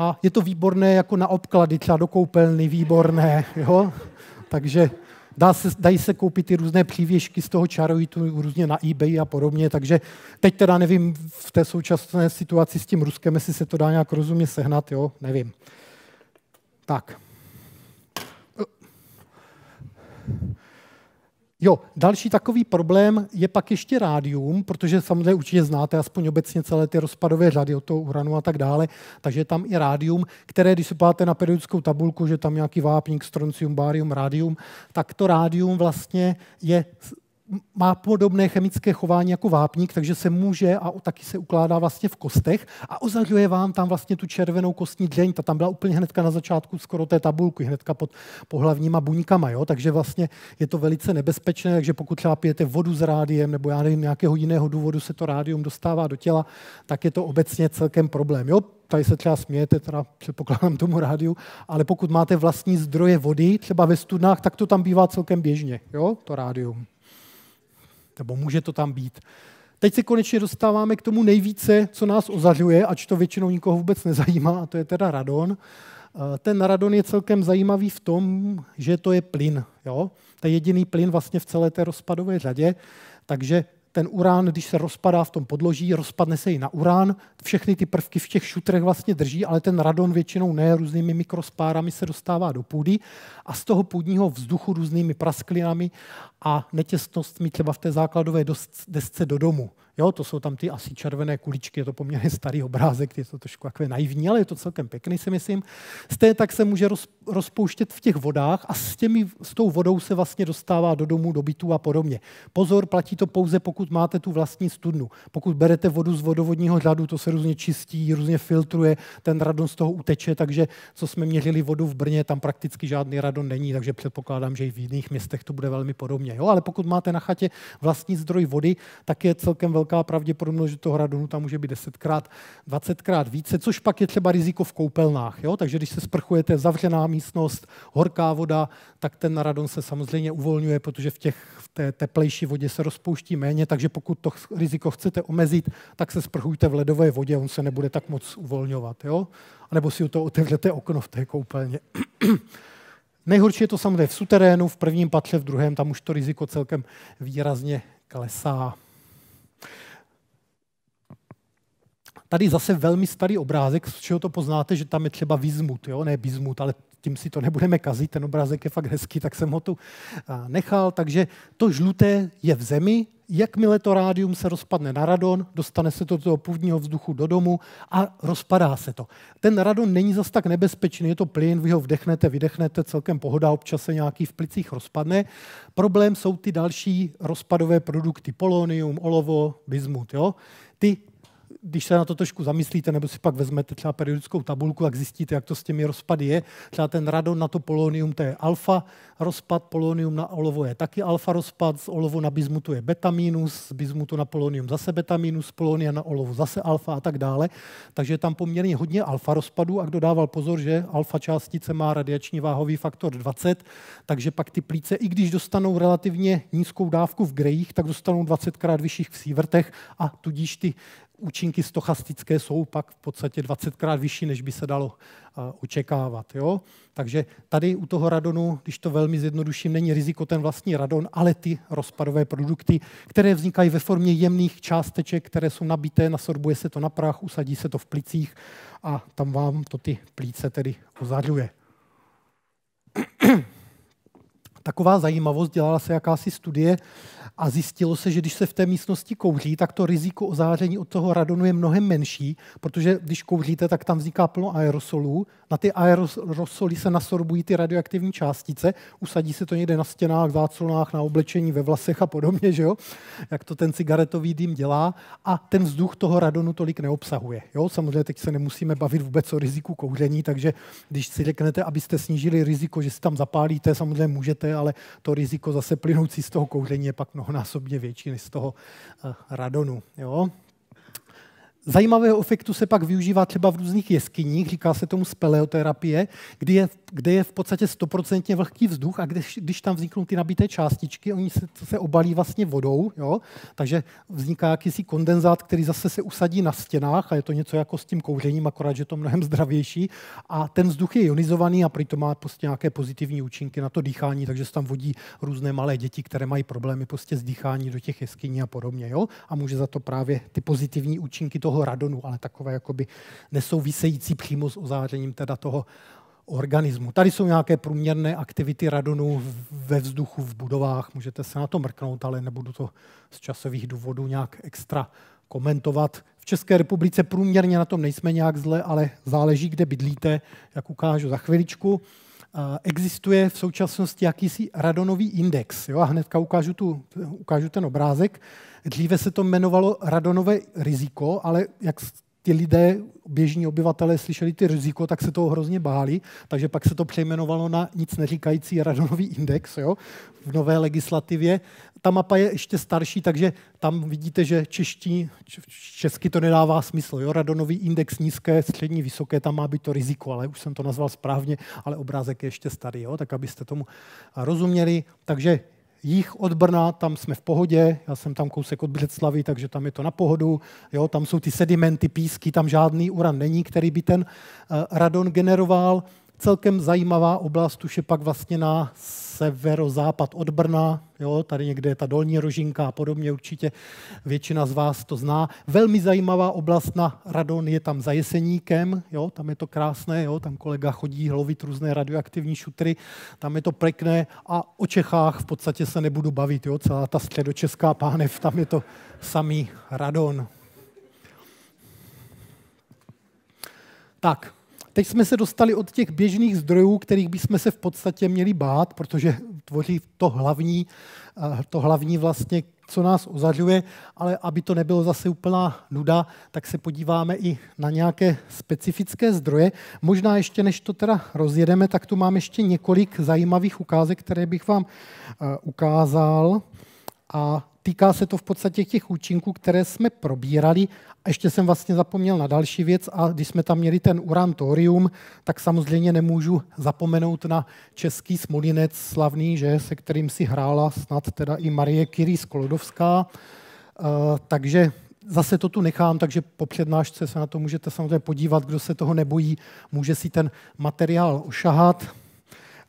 a je to výborné jako na obklady, třeba do koupelny, výborné, jo? Takže dá se, dají se koupit ty různé přívěšky z toho čarojitu různě na eBay a podobně, takže teď teda nevím v té současné situaci s tím Ruskem, jestli se to dá nějak rozumně sehnat, jo, nevím. Tak. Jo, další takový problém je pak ještě rádium, protože samozřejmě určitě znáte aspoň obecně celé ty rozpadové řady od toho uranu a tak dále, takže tam i rádium, které, když se páte na periodickou tabulku, že tam nějaký vápník, stroncium, bárium, rádium, tak to rádium vlastně je má podobné chemické chování jako vápník, takže se může a taky se ukládá vlastně v kostech a ozařuje vám tam vlastně tu červenou kostní dřeň. Ta tam byla úplně hnedka na začátku skoro té tabulky, hnedka pod pohlavníma buňkama, jo? takže vlastně je to velice nebezpečné, takže pokud třeba pijete vodu s rádiem nebo já nevím, nějakého jiného důvodu se to rádium dostává do těla, tak je to obecně celkem problém. Jo? tady se třeba smějete, teda předpokládám tomu rádiu, ale pokud máte vlastní zdroje vody, třeba ve studnách, tak to tam bývá celkem běžně, jo, to rádium nebo může to tam být. Teď se konečně dostáváme k tomu nejvíce, co nás ozařuje, ač to většinou nikoho vůbec nezajímá, a to je teda radon. Eh, ten radon je celkem zajímavý v tom, že to je plyn. Jo? To je jediný plyn vlastně v celé té rozpadové řadě, takže ten urán, když se rozpadá v tom podloží, rozpadne se i na urán. Všechny ty prvky v těch šutrech vlastně drží, ale ten radon většinou ne, různými mikrospárami se dostává do půdy a z toho půdního vzduchu různými prasklinami a netěsnostmi třeba v té základové desce do domu Jo, to jsou tam ty asi červené kuličky, je to poměrně starý obrázek, je to trošku takové naivní, ale je to celkem pěkný, si myslím. Stejně tak se může rozpouštět v těch vodách a s, těmi, s tou vodou se vlastně dostává do domu, do bytů a podobně. Pozor, platí to pouze, pokud máte tu vlastní studnu. Pokud berete vodu z vodovodního řadu, to se různě čistí, různě filtruje, ten radon z toho uteče, takže co jsme měřili vodu v Brně, tam prakticky žádný radon není, takže předpokládám, že i v jiných městech to bude velmi podobně. Jo? Ale pokud máte na chatě vlastní zdroj vody, tak je celkem velký velká pravděpodobnost, že to hradonu tam může být 10krát, 20krát více, což pak je třeba riziko v koupelnách. Jo? Takže když se sprchujete, zavřená místnost, horká voda, tak ten radon se samozřejmě uvolňuje, protože v, těch, v té teplejší vodě se rozpouští méně, takže pokud to riziko chcete omezit, tak se sprchujte v ledové vodě, on se nebude tak moc uvolňovat. Jo? A nebo si u toho otevřete okno v té koupelně. Nejhorší je to samozřejmě v suterénu, v prvním patře, v druhém, tam už to riziko celkem výrazně klesá. Tady zase velmi starý obrázek, z čeho to poznáte, že tam je třeba vizmut, jo? ne bizmut, ale tím si to nebudeme kazit, ten obrázek je fakt hezký, tak jsem ho tu nechal. Takže to žluté je v zemi, jakmile to rádium se rozpadne na radon, dostane se to do původního vzduchu do domu a rozpadá se to. Ten radon není zas tak nebezpečný, je to plyn, vy ho vdechnete, vydechnete, celkem pohoda, občas se nějaký v plicích rozpadne. Problém jsou ty další rozpadové produkty, polonium, olovo, bismut. Jo? Ty když se na to trošku zamyslíte, nebo si pak vezmete třeba periodickou tabulku, tak zjistíte, jak to s těmi rozpady je. Třeba ten radon na to polonium, to je alfa rozpad, polonium na olovo je taky alfa rozpad, z olovo na bismutu je beta minus, z bismutu na polonium zase beta minus, polonia na olovo, zase alfa a tak dále. Takže je tam poměrně hodně alfa rozpadů a kdo dával pozor, že alfa částice má radiační váhový faktor 20, takže pak ty plíce, i když dostanou relativně nízkou dávku v grejích, tak dostanou 20 krát vyšších v sívertech a tudíž ty účinky stochastické jsou pak v podstatě 20krát vyšší, než by se dalo očekávat. Jo? Takže tady u toho radonu, když to velmi zjednoduším, není riziko ten vlastní radon, ale ty rozpadové produkty, které vznikají ve formě jemných částeček, které jsou nabité, nasorbuje se to na prach, usadí se to v plicích a tam vám to ty plíce tedy ozařuje. Taková zajímavost, dělala se jakási studie, a zjistilo se, že když se v té místnosti kouří, tak to riziko ozáření od toho radonu je mnohem menší, protože když kouříte, tak tam vzniká plno aerosolů. Na ty aerosoly se nasorbují ty radioaktivní částice, usadí se to někde na stěnách, v záclonách, na oblečení, ve vlasech a podobně, že jo? jak to ten cigaretový dým dělá. A ten vzduch toho radonu tolik neobsahuje. Jo? Samozřejmě teď se nemusíme bavit vůbec o riziku kouření, takže když si řeknete, abyste snížili riziko, že si tam zapálíte, samozřejmě můžete, ale to riziko zase plynoucí z toho kouření je pak no mnohonásobně větší než z toho eh, radonu. Jo? Zajímavého efektu se pak využívá třeba v různých jeskyních, říká se tomu speleoterapie, kde je, kde je v podstatě stoprocentně vlhký vzduch a když, když tam vzniknou ty nabité částičky, oni se, se obalí vlastně vodou, jo? takže vzniká jakýsi kondenzát, který zase se usadí na stěnách a je to něco jako s tím kouřením, akorát, že je to mnohem zdravější a ten vzduch je ionizovaný a přitom má prostě nějaké pozitivní účinky na to dýchání, takže se tam vodí různé malé děti, které mají problémy prostě s dýchání do těch jeskyní a podobně jo? a může za to právě ty pozitivní účinky toho toho radonu, ale takové jakoby nesouvisející přímo s ozářením teda toho organismu. Tady jsou nějaké průměrné aktivity radonu ve vzduchu, v budovách, můžete se na to mrknout, ale nebudu to z časových důvodů nějak extra komentovat. V České republice průměrně na tom nejsme nějak zle, ale záleží, kde bydlíte, jak ukážu za chviličku existuje v současnosti jakýsi radonový index. Jo? A hnedka ukážu, tu, ukážu ten obrázek. Dříve se to jmenovalo radonové riziko, ale jak ti lidé, běžní obyvatelé, slyšeli ty riziko, tak se toho hrozně báli, takže pak se to přejmenovalo na nic neříkající radonový index jo? v nové legislativě ta mapa je ještě starší, takže tam vidíte, že čeští, česky to nedává smysl. Jo? Radonový index nízké, střední, vysoké, tam má být to riziko, ale už jsem to nazval správně, ale obrázek je ještě starý, jo? tak abyste tomu rozuměli. Takže jich od Brna, tam jsme v pohodě, já jsem tam kousek od Břeclavy, takže tam je to na pohodu, jo, tam jsou ty sedimenty, písky, tam žádný uran není, který by ten eh, radon generoval. Celkem zajímavá oblast už je pak vlastně na severozápad od Brna, jo, tady někde je ta dolní rožinka a podobně, určitě většina z vás to zná. Velmi zajímavá oblast na radon je tam za Jeseníkem, jo, tam je to krásné, jo, tam kolega chodí lovit různé radioaktivní šutry, tam je to prekné a o Čechách v podstatě se nebudu bavit, jo, celá ta středočeská pánev, tam je to samý radon. Tak, Teď jsme se dostali od těch běžných zdrojů, kterých bychom se v podstatě měli bát, protože tvoří to hlavní, eh, to hlavní vlastně, co nás ozařuje, ale aby to nebylo zase úplná nuda, tak se podíváme i na nějaké specifické zdroje. Možná ještě, než to teda rozjedeme, tak tu mám ještě několik zajímavých ukázek, které bych vám eh, ukázal. A týká se to v podstatě těch účinků, které jsme probírali. A ještě jsem vlastně zapomněl na další věc a když jsme tam měli ten uran thorium, tak samozřejmě nemůžu zapomenout na český smolinec slavný, že, se kterým si hrála snad teda i Marie Curie Sklodovská. E, eh, takže zase to tu nechám, takže po přednášce se na to můžete samozřejmě podívat, kdo se toho nebojí, může si ten materiál ošahat.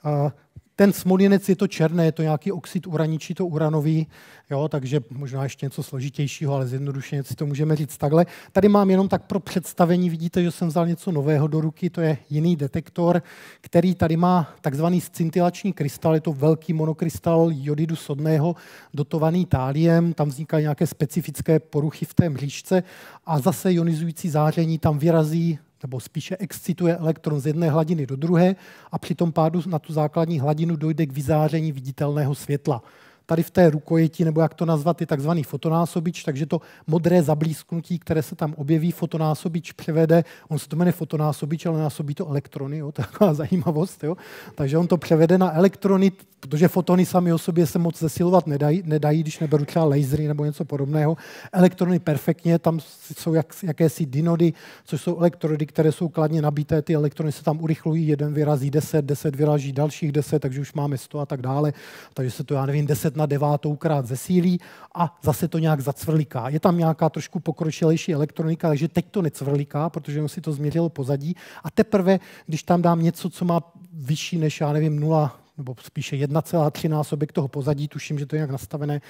E, ten smoljenec je to černé, je to nějaký oxid uraničí, to uranový, jo, takže možná ještě něco složitějšího, ale zjednodušeně si to můžeme říct takhle. Tady mám jenom tak pro představení, vidíte, že jsem vzal něco nového do ruky, to je jiný detektor, který tady má takzvaný scintilační krystal, je to velký monokrystal jodidu sodného, dotovaný táliem, tam vznikají nějaké specifické poruchy v té mřížce a zase ionizující záření tam vyrazí nebo spíše excituje elektron z jedné hladiny do druhé a při tom pádu na tu základní hladinu dojde k vyzáření viditelného světla tady v té rukojeti, nebo jak to nazvat, je takzvaný fotonásobič, takže to modré zablízknutí, které se tam objeví, fotonásobič převede, on se to jmenuje fotonásobič, ale násobí to elektrony, jo, to je taková zajímavost, jo. takže on to převede na elektrony, protože fotony sami o sobě se moc zesilovat nedají, nedají když neberu třeba lasery nebo něco podobného. Elektrony perfektně, tam jsou jak, jakési dynody, což jsou elektrody, které jsou kladně nabité, ty elektrony se tam urychlují, jeden vyrazí 10, 10 vyraží dalších 10, takže už máme 100 a tak dále, takže se to, já nevím, 10 na devátou zesílí a zase to nějak zacvrliká. Je tam nějaká trošku pokročilejší elektronika, takže teď to necvrliká, protože on si to změřilo pozadí. A teprve, když tam dám něco, co má vyšší než, já nevím, 0, nebo spíše 1,3 násobek toho pozadí, tuším, že to je nějak nastavené,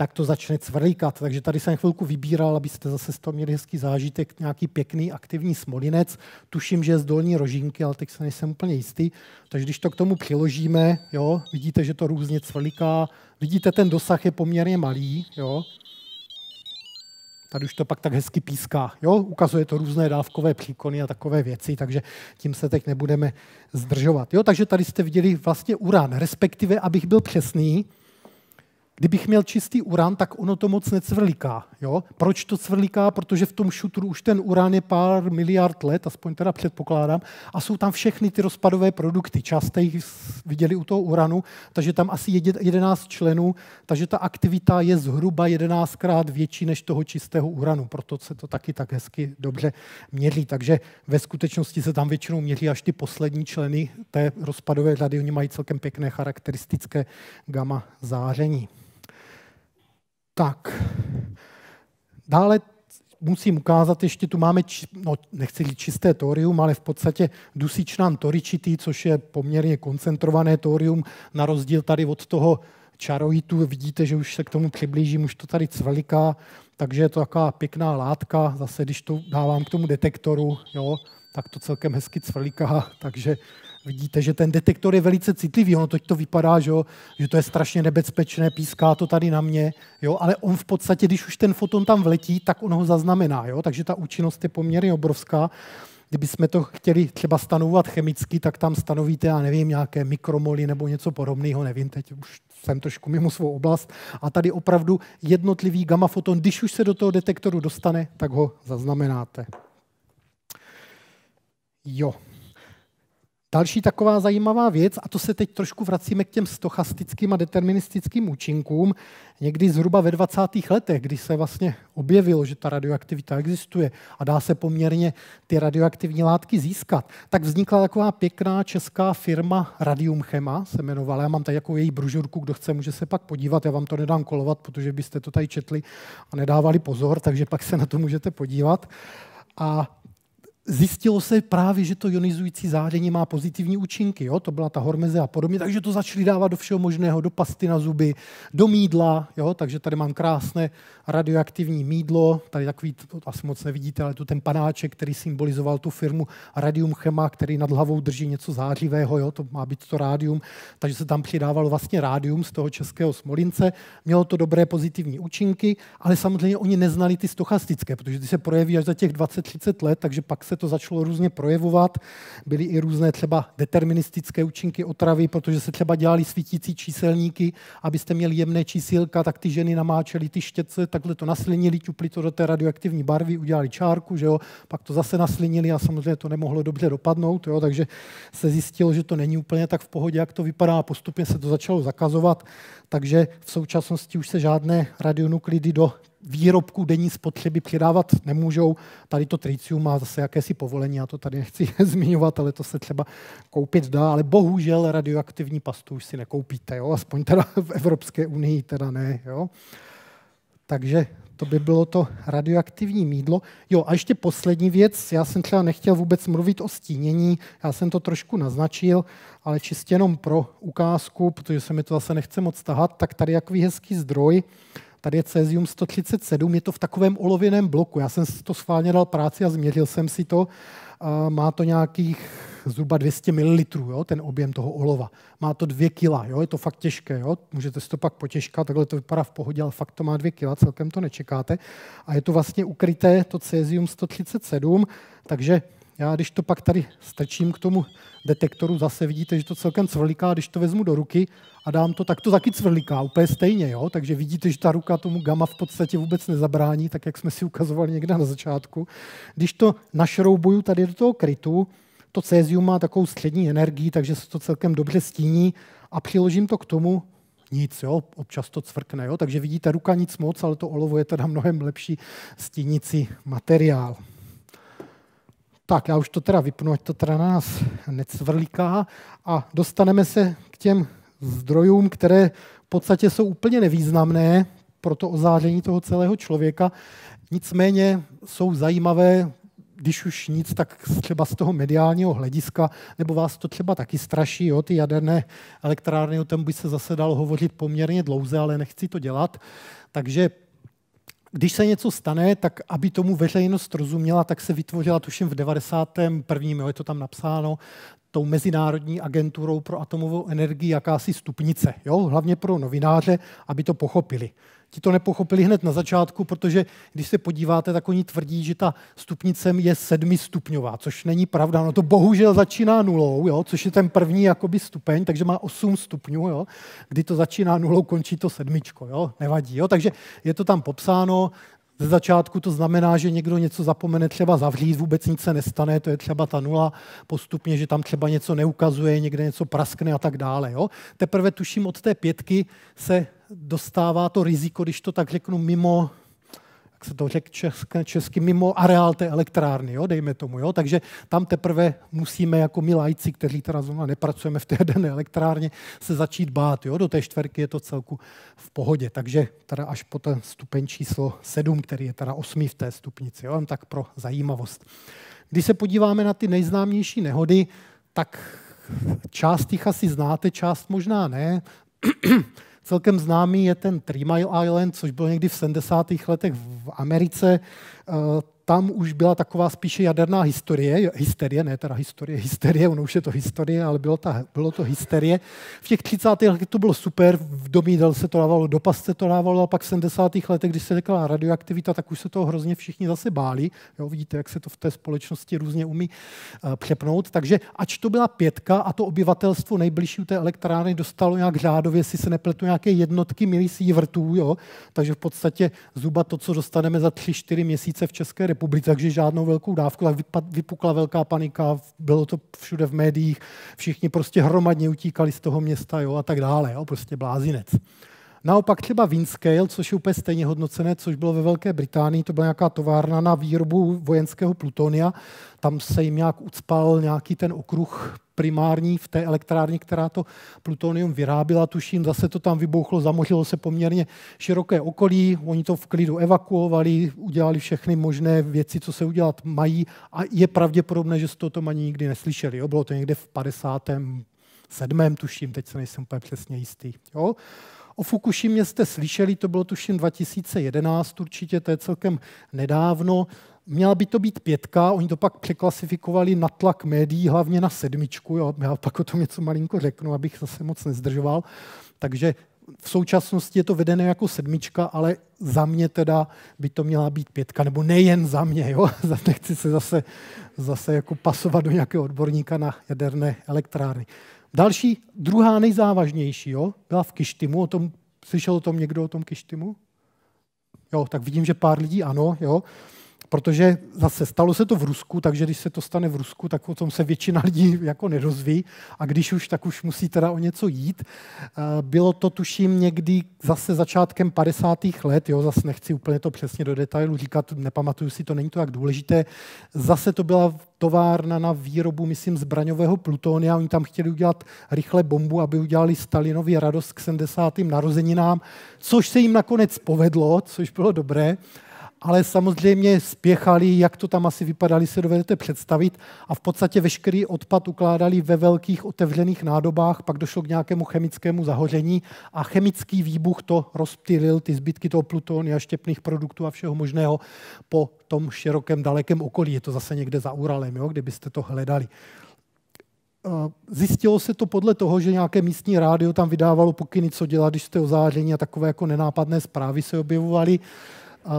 tak to začne cvrlikat. Takže tady jsem chvilku vybíral, abyste zase z toho měli hezký zážitek, nějaký pěkný aktivní smolinec. Tuším, že je z dolní rožínky, ale teď se nejsem úplně jistý. Takže když to k tomu přiložíme, jo, vidíte, že to různě cvrliká. Vidíte, ten dosah je poměrně malý. Jo. Tady už to pak tak hezky píská. Jo? Ukazuje to různé dávkové příkony a takové věci, takže tím se teď nebudeme zdržovat. Jo? Takže tady jste viděli vlastně uran, respektive, abych byl přesný, kdybych měl čistý uran, tak ono to moc necvrliká. Jo? Proč to cvrliká? Protože v tom šutru už ten uran je pár miliard let, aspoň teda předpokládám, a jsou tam všechny ty rozpadové produkty. Část jich viděli u toho uranu, takže tam asi 11 členů, takže ta aktivita je zhruba 11 krát větší než toho čistého uranu, proto se to taky tak hezky dobře měří. Takže ve skutečnosti se tam většinou měří až ty poslední členy té rozpadové řady, oni mají celkem pěkné charakteristické gamma záření. Tak, dále musím ukázat, ještě tu máme, či, no nechci říct čisté torium, ale v podstatě dusičnan toričitý, což je poměrně koncentrované torium, na rozdíl tady od toho čaroitu, vidíte, že už se k tomu přiblížím, už to tady cveliká, takže je to taková pěkná látka, zase když to dávám k tomu detektoru, jo, tak to celkem hezky cveliká, takže Vidíte, že ten detektor je velice citlivý, ono teď to vypadá, že, jo, že to je strašně nebezpečné, píská to tady na mě, jo, ale on v podstatě, když už ten foton tam vletí, tak on ho zaznamená, jo, takže ta účinnost je poměrně obrovská. Kdyby jsme to chtěli třeba stanovovat chemicky, tak tam stanovíte, já nevím, nějaké mikromoly nebo něco podobného, nevím, teď už jsem trošku mimo svou oblast. A tady opravdu jednotlivý gamma foton, když už se do toho detektoru dostane, tak ho zaznamenáte. Jo. Další taková zajímavá věc, a to se teď trošku vracíme k těm stochastickým a deterministickým účinkům, někdy zhruba ve 20. letech, kdy se vlastně objevilo, že ta radioaktivita existuje a dá se poměrně ty radioaktivní látky získat, tak vznikla taková pěkná česká firma Radiumchema, se jmenovala, já mám tady jako její brožurku, kdo chce, může se pak podívat, já vám to nedám kolovat, protože byste to tady četli a nedávali pozor, takže pak se na to můžete podívat. A zjistilo se právě, že to ionizující záření má pozitivní účinky. Jo? To byla ta hormeze a podobně, takže to začali dávat do všeho možného, do pasty na zuby, do mídla. Jo? Takže tady mám krásné radioaktivní mídlo, tady takový, to asi moc nevidíte, ale tu ten panáček, který symbolizoval tu firmu Radium Chema, který nad hlavou drží něco zářivého, jo? to má být to rádium, takže se tam přidávalo vlastně rádium z toho českého smolince. Mělo to dobré pozitivní účinky, ale samozřejmě oni neznali ty stochastické, protože ty se projeví až za těch 20-30 let, takže pak se to začalo různě projevovat. Byly i různé třeba deterministické účinky otravy, protože se třeba dělali svítící číselníky, abyste měli jemné čísilka, tak ty ženy namáčely ty štětce, takhle to naslinili, ťupli to do té radioaktivní barvy, udělali čárku, že jo, pak to zase naslinili a samozřejmě to nemohlo dobře dopadnout, jo, takže se zjistilo, že to není úplně tak v pohodě, jak to vypadá a postupně se to začalo zakazovat, takže v současnosti už se žádné radionuklidy do výrobků denní spotřeby přidávat nemůžou. Tady to tritium má zase jakési povolení, já to tady nechci zmiňovat, ale to se třeba koupit dá, ale bohužel radioaktivní pastu už si nekoupíte, jo? aspoň teda v Evropské unii teda ne. Jo? Takže to by bylo to radioaktivní mídlo. Jo, a ještě poslední věc, já jsem třeba nechtěl vůbec mluvit o stínění, já jsem to trošku naznačil, ale čistě jenom pro ukázku, protože se mi to zase nechce moc tahat, tak tady je hezký zdroj, Tady je cesium 137, je to v takovém olověném bloku. Já jsem to schválně dal práci a změřil jsem si to. Má to nějakých zhruba 200 ml, jo, ten objem toho olova. Má to 2 kg, jo, je to fakt těžké. Jo. Můžete si to pak potěžkat, takhle to vypadá v pohodě, ale fakt to má 2 kg, celkem to nečekáte. A je to vlastně ukryté, to cesium 137, takže já když to pak tady strčím k tomu detektoru, zase vidíte, že to celkem cvrliká, když to vezmu do ruky, a dám to, tak to taky cvrliká, úplně stejně. Jo? Takže vidíte, že ta ruka tomu gamma v podstatě vůbec nezabrání, tak jak jsme si ukazovali někde na začátku. Když to našroubuju tady do toho krytu, to cézium má takovou střední energii, takže se to celkem dobře stíní a přiložím to k tomu, nic, jo, občas to cvrkne, jo, takže vidíte, ruka nic moc, ale to olovo je teda mnohem lepší stínící materiál. Tak, já už to teda vypnu, ať to teda na nás necvrliká a dostaneme se k těm zdrojům, které v podstatě jsou úplně nevýznamné pro to ozáření toho celého člověka. Nicméně jsou zajímavé, když už nic, tak třeba z toho mediálního hlediska, nebo vás to třeba taky straší, jo, ty jaderné elektrárny, o tom by se zase dalo hovořit poměrně dlouze, ale nechci to dělat. Takže když se něco stane, tak aby tomu veřejnost rozuměla, tak se vytvořila, tuším, v 91. Jo, je to tam napsáno, tou Mezinárodní agenturou pro atomovou energii jakási stupnice, jo? hlavně pro novináře, aby to pochopili. Ti to nepochopili hned na začátku, protože když se podíváte, tak oni tvrdí, že ta stupnice je sedmistupňová, což není pravda. No to bohužel začíná nulou, jo? což je ten první jakoby stupeň, takže má osm stupňů, jo? kdy to začíná nulou, končí to sedmičko, jo? nevadí. Jo? Takže je to tam popsáno, ze začátku to znamená, že někdo něco zapomene třeba zavřít, vůbec nic se nestane, to je třeba ta nula postupně, že tam třeba něco neukazuje, někde něco praskne a tak dále. Jo? Teprve tuším od té pětky se dostává to riziko, když to tak řeknu, mimo jak se to řekl česk, česky, mimo areál té elektrárny, jo, dejme tomu. Jo. Takže tam teprve musíme jako my lajci, kteří teda zrovna nepracujeme v té dané elektrárně, se začít bát. Jo. Do té čtverky je to celku v pohodě. Takže teda až po ten stupeň číslo 7, který je teda 8 v té stupnici, jo, tak pro zajímavost. Když se podíváme na ty nejznámější nehody, tak část jich asi znáte, část možná ne. Celkem známý je ten Three Mile Island, což byl někdy v 70. letech v Americe. Eh, tam už byla taková spíše jaderná historie, hysterie, ne teda historie, hysterie, ono už je to historie, ale bylo, ta, bylo to hysterie. V těch 30. letech to bylo super, v domídel se to dávalo, do pas se to dávalo, a pak v 70. letech, když se řekla radioaktivita, tak už se toho hrozně všichni zase báli. Jo, vidíte, jak se to v té společnosti různě umí uh, přepnout. Takže ač to byla pětka a to obyvatelstvo nejbližší u té elektrárny dostalo nějak řádově, si se nepletu nějaké jednotky vrtů, jo, takže v podstatě zuba to, co dostaneme za 3-4 měsíce v České republice, republice, takže žádnou velkou dávku, tak vypukla velká panika, bylo to všude v médiích, všichni prostě hromadně utíkali z toho města jo, a tak dále, jo, prostě blázinec. Naopak třeba Winscale, což je úplně stejně hodnocené, což bylo ve Velké Británii, to byla nějaká továrna na výrobu vojenského plutonia, tam se jim nějak ucpal nějaký ten okruh primární v té elektrárně, která to plutonium vyrábila. tuším, zase to tam vybouchlo, zamořilo se poměrně široké okolí, oni to v klidu evakuovali, udělali všechny možné věci, co se udělat mají a je pravděpodobné, že jste to tom ani nikdy neslyšeli. Jo? Bylo to někde v sedmém tuším, teď se nejsem úplně přesně jistý. Jo? O Fukušimě jste slyšeli, to bylo tuším 2011 určitě, to je celkem nedávno. Měla by to být pětka, oni to pak překlasifikovali na tlak médií, hlavně na sedmičku. Jo. Já pak o tom něco malinko řeknu, abych zase moc nezdržoval. Takže v současnosti je to vedené jako sedmička, ale za mě teda by to měla být pětka, nebo nejen za mě, jo? nechci se zase, zase jako pasovat do nějakého odborníka na jaderné elektrárny. Další, druhá nejzávažnější, jo, byla v Kištimu, o tom, slyšel o tom někdo o tom Kištimu? Jo, tak vidím, že pár lidí ano, jo. Protože zase stalo se to v Rusku, takže když se to stane v Rusku, tak o tom se většina lidí jako nedozví a když už, tak už musí teda o něco jít. Eh, bylo to tuším někdy zase začátkem 50. let, jo, zase nechci úplně to přesně do detailu říkat, nepamatuju si to, není to tak důležité. Zase to byla továrna na výrobu, myslím, zbraňového plutónia. Oni tam chtěli udělat rychle bombu, aby udělali Stalinovi radost k 70. narozeninám, což se jim nakonec povedlo, což bylo dobré ale samozřejmě spěchali, jak to tam asi vypadali, si dovedete představit, a v podstatě veškerý odpad ukládali ve velkých otevřených nádobách, pak došlo k nějakému chemickému zahoření a chemický výbuch to rozptýlil, ty zbytky toho plutonia, štěpných produktů a všeho možného po tom širokém dalekém okolí. Je to zase někde za Uralem, jo, kdybyste to hledali. Eh, zjistilo se to podle toho, že nějaké místní rádio tam vydávalo pokyny, co dělat, když jste záření a takové jako nenápadné zprávy se objevovaly eh,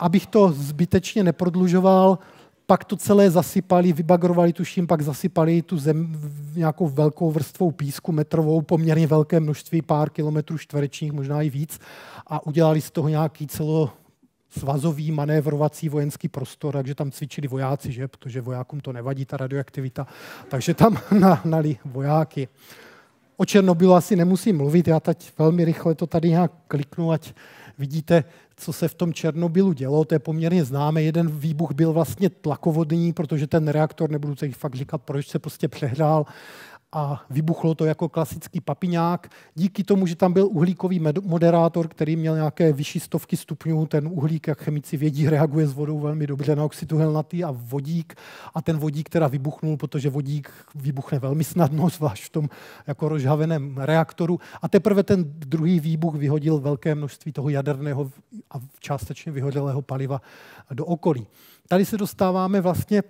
abych to zbytečně neprodlužoval, pak to celé zasypali, vybagrovali, tuším, pak zasypali tu zem nějakou velkou vrstvou písku metrovou, poměrně velké množství, pár kilometrů čtverečních, možná i víc, a udělali z toho nějaký celo svazový manévrovací vojenský prostor, takže tam cvičili vojáci, že? protože vojákům to nevadí, ta radioaktivita, takže tam nahnali vojáky. O Černobylu asi nemusím mluvit, já teď velmi rychle to tady nějak kliknu, ať Vidíte, co se v tom Černobylu dělo, to je poměrně známé. Jeden výbuch byl vlastně tlakovodní, protože ten reaktor, nebudu teď fakt říkat, proč se prostě přehrál, a vybuchlo to jako klasický papiňák. Díky tomu, že tam byl uhlíkový moderátor, který měl nějaké vyšší stovky stupňů, ten uhlík, jak chemici vědí, reaguje s vodou velmi dobře na oxid uhelnatý a vodík. A ten vodík teda vybuchnul, protože vodík vybuchne velmi snadno, zvlášť v tom jako rozhaveném reaktoru. A teprve ten druhý výbuch vyhodil velké množství toho jaderného a částečně vyhodilého paliva do okolí. Tady se dostáváme vlastně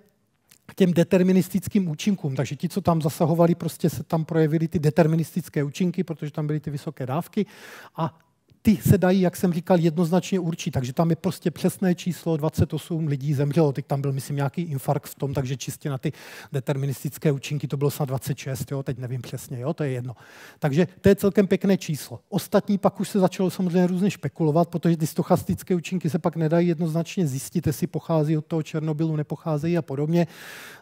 k těm deterministickým účinkům. Takže ti, co tam zasahovali, prostě se tam projevily ty deterministické účinky, protože tam byly ty vysoké dávky a ty se dají, jak jsem říkal, jednoznačně určit. Takže tam je prostě přesné číslo 28 lidí zemřelo. Teď tam byl, myslím, nějaký infarkt v tom, takže čistě na ty deterministické účinky to bylo snad 26, jo? teď nevím přesně, jo? to je jedno. Takže to je celkem pěkné číslo. Ostatní pak už se začalo samozřejmě různě špekulovat, protože ty stochastické účinky se pak nedají jednoznačně zjistit, jestli pochází od toho Černobylu, nepocházejí a podobně.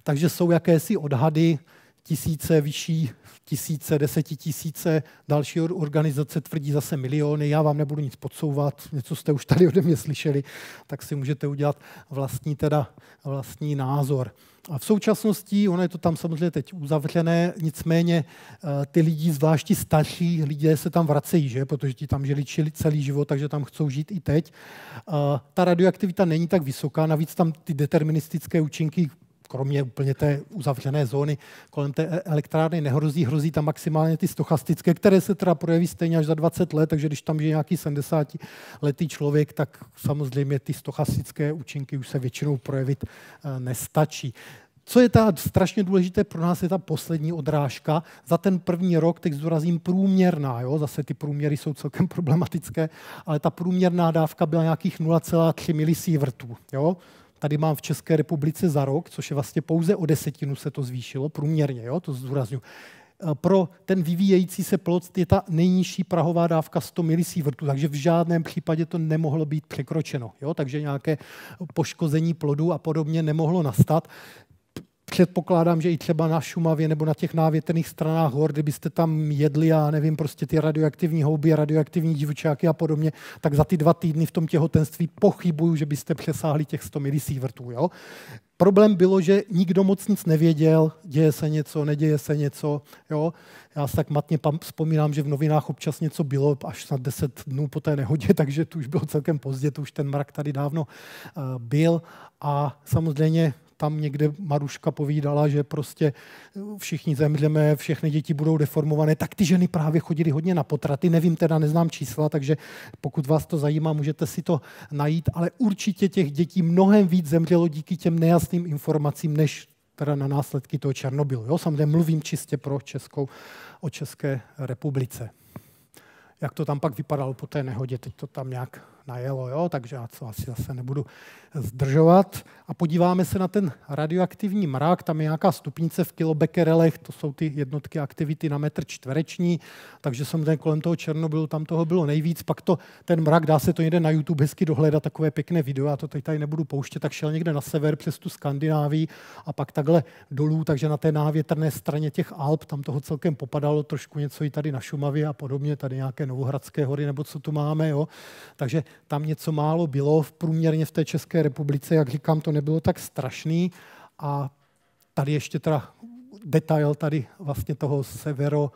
Takže jsou jakési odhady, tisíce vyšší, tisíce, desetitisíce, další organizace tvrdí zase miliony, já vám nebudu nic podsouvat, něco jste už tady ode mě slyšeli, tak si můžete udělat vlastní, teda, vlastní názor. A v současnosti, ono je to tam samozřejmě teď uzavřené, nicméně eh, ty lidi, zvláště starší lidé se tam vracejí, že? protože ti tam žili celý život, takže tam chcou žít i teď. Eh, ta radioaktivita není tak vysoká, navíc tam ty deterministické účinky kromě úplně té uzavřené zóny kolem té e- elektrárny nehrozí, hrozí tam maximálně ty stochastické, které se teda projeví stejně až za 20 let, takže když tam je nějaký 70 letý člověk, tak samozřejmě ty stochastické účinky už se většinou projevit e, nestačí. Co je ta strašně důležité pro nás, je ta poslední odrážka. Za ten první rok, teď zdůrazím průměrná, jo? zase ty průměry jsou celkem problematické, ale ta průměrná dávka byla nějakých 0,3 milisievert. Jo? Tady mám v České republice za rok, což je vlastně pouze o desetinu se to zvýšilo, průměrně, jo, to zdůraznuju. E, pro ten vyvíjející se plod je ta nejnižší prahová dávka 100 milisievertů, takže v žádném případě to nemohlo být překročeno. Jo? Takže nějaké poškození plodu a podobně nemohlo nastat předpokládám, že i třeba na Šumavě nebo na těch návětrných stranách hor, kdybyste tam jedli, já nevím, prostě ty radioaktivní houby, radioaktivní divočáky a podobně, tak za ty dva týdny v tom těhotenství pochybuju, že byste přesáhli těch 100 milisievertů. Jo? Problém bylo, že nikdo moc nic nevěděl, děje se něco, neděje se něco. Jo? Já se tak matně vzpomínám, že v novinách občas něco bylo až na 10 dnů po té nehodě, takže to už bylo celkem pozdě, to už ten mrak tady dávno uh, byl. A samozřejmě tam někde Maruška povídala, že prostě všichni zemřeme, všechny děti budou deformované, tak ty ženy právě chodily hodně na potraty. Nevím teda, neznám čísla, takže pokud vás to zajímá, můžete si to najít, ale určitě těch dětí mnohem víc zemřelo díky těm nejasným informacím, než teda na následky toho Černobylu. Jo, samozřejmě mluvím čistě pro Českou, o České republice. Jak to tam pak vypadalo po té nehodě, teď to tam nějak najelo, jo? takže já to asi zase nebudu zdržovat. A podíváme se na ten radioaktivní mrak, tam je nějaká stupnice v kilobekerelech, to jsou ty jednotky aktivity na metr čtvereční, takže samozřejmě kolem toho Černobylu tam toho bylo nejvíc, pak to, ten mrak, dá se to někde na YouTube hezky dohledat, takové pěkné video, já to teď tady nebudu pouštět, tak šel někde na sever přes tu Skandinávii a pak takhle dolů, takže na té návětrné straně těch Alp, tam toho celkem popadalo trošku něco i tady na Šumavě a podobně, tady nějaké Novohradské hory nebo co tu máme, jo. Takže tam něco málo bylo. V průměrně v té České republice, jak říkám, to nebylo tak strašný. A tady ještě teda detail tady vlastně toho severo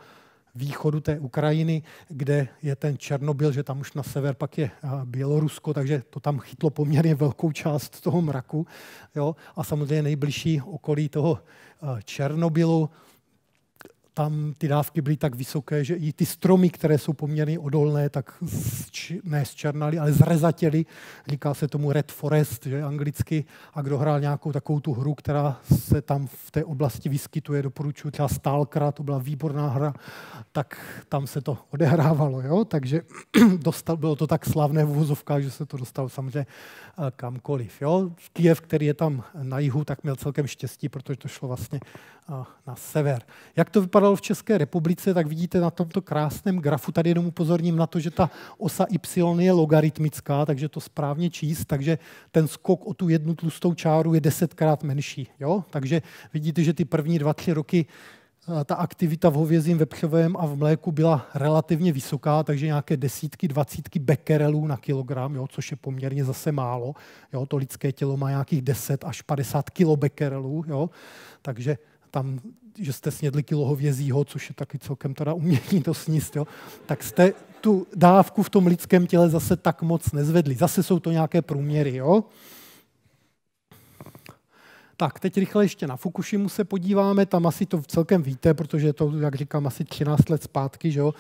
východu té Ukrajiny, kde je ten Černobyl, že tam už na sever pak je Bělorusko, takže to tam chytlo poměrně velkou část toho mraku. Jo? A samozřejmě nejbližší okolí toho Černobylu, tam ty dávky byly tak vysoké, že i ty stromy, které jsou poměrně odolné, tak zč, ne zčernaly, ale zrezatěly. Říká se tomu Red Forest, že anglicky. A kdo hrál nějakou takovou tu hru, která se tam v té oblasti vyskytuje, doporučuji třeba Stalkera, to byla výborná hra, tak tam se to odehrávalo. Jo? Takže dostal, bylo to tak slavné v že se to dostalo samozřejmě eh, kamkoliv. Jo? Kijev, který je tam na jihu, tak měl celkem štěstí, protože to šlo vlastně na sever. Jak to vypadalo v České republice, tak vidíte na tomto krásném grafu, tady jenom upozorním na to, že ta osa Y je logaritmická, takže to správně číst, takže ten skok o tu jednu tlustou čáru je desetkrát menší. Jo? Takže vidíte, že ty první dva, tři roky eh, ta aktivita v hovězím vepřovém a v mléku byla relativně vysoká, takže nějaké desítky, dvacítky bekerelů na kilogram, jo, což je poměrně zase málo. Jo, to lidské tělo má nějakých 10 až 50 kilobekerelů, jo, takže tam, že jste snědli kilo hovězího, což je taky celkem teda umění to sníst, jo, tak jste tu dávku v tom lidském těle zase tak moc nezvedli. Zase jsou to nějaké průměry. Jo? Tak, teď rychle ještě na Fukushimu se podíváme, tam asi to celkem víte, protože je to, jak říkám, asi 13 let zpátky, že jo?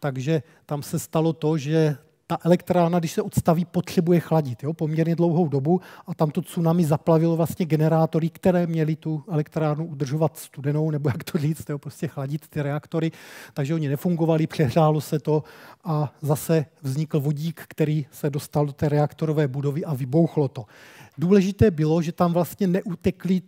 takže tam se stalo to, že ta elektrárna, když se odstaví, potřebuje chladit jo, poměrně dlouhou dobu a tam to tsunami zaplavilo vlastně generátory, které měly tu elektrárnu udržovat studenou, nebo jak to říct, jo, prostě chladit ty reaktory, takže oni nefungovali, přehrálo se to a zase vznikl vodík, který se dostal do té reaktorové budovy a vybouchlo to. Důležité bylo, že tam vlastně neutekly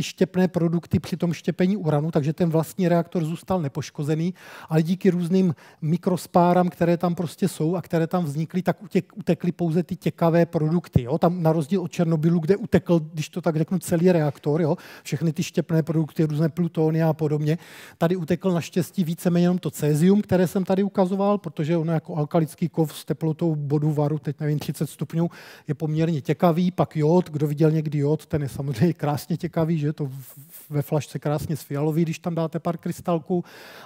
ty štěpné produkty při tom štěpení uranu, takže ten vlastní reaktor zůstal nepoškozený, ale díky různým mikrospáram, které tam prostě jsou a které tam vznikly, tak utekly pouze ty těkavé produkty. Jo? Tam na rozdíl od Černobylu, kde utekl, když to tak řeknu, celý reaktor, jo? všechny ty štěpné produkty, různé plutony a podobně, tady utekl naštěstí víceméně jenom to cézium, které jsem tady ukazoval, protože ono jako alkalický kov s teplotou bodu varu, teď nevím, 30 stupňů, je poměrně těkavý, pak jod, kdo viděl někdy jod, ten je samozřejmě krásně těkavý, že je to ve flašce krásně sfialový, když tam dáte pár krystalků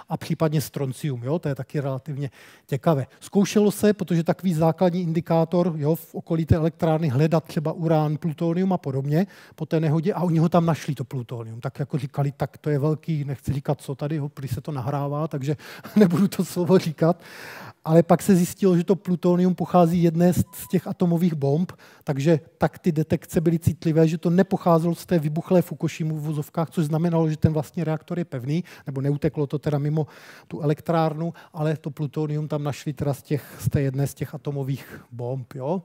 a případně stroncium, jo, to je taky relativně těkavé. Zkoušelo se, protože takový základní indikátor jo, v okolí té elektrárny hledat třeba urán, plutonium a podobně po té nehodě a oni ho tam našli, to plutonium. Tak jako říkali, tak to je velký, nechci říkat, co tady, když se to nahrává, takže nebudu to slovo říkat ale pak se zjistilo, že to plutonium pochází jedné z těch atomových bomb, takže tak ty detekce byly citlivé, že to nepocházelo z té vybuchlé Fukushimu v vozovkách, což znamenalo, že ten vlastně reaktor je pevný, nebo neuteklo to teda mimo tu elektrárnu, ale to plutonium tam našli teda z, těch, z té jedné z těch atomových bomb. Jo?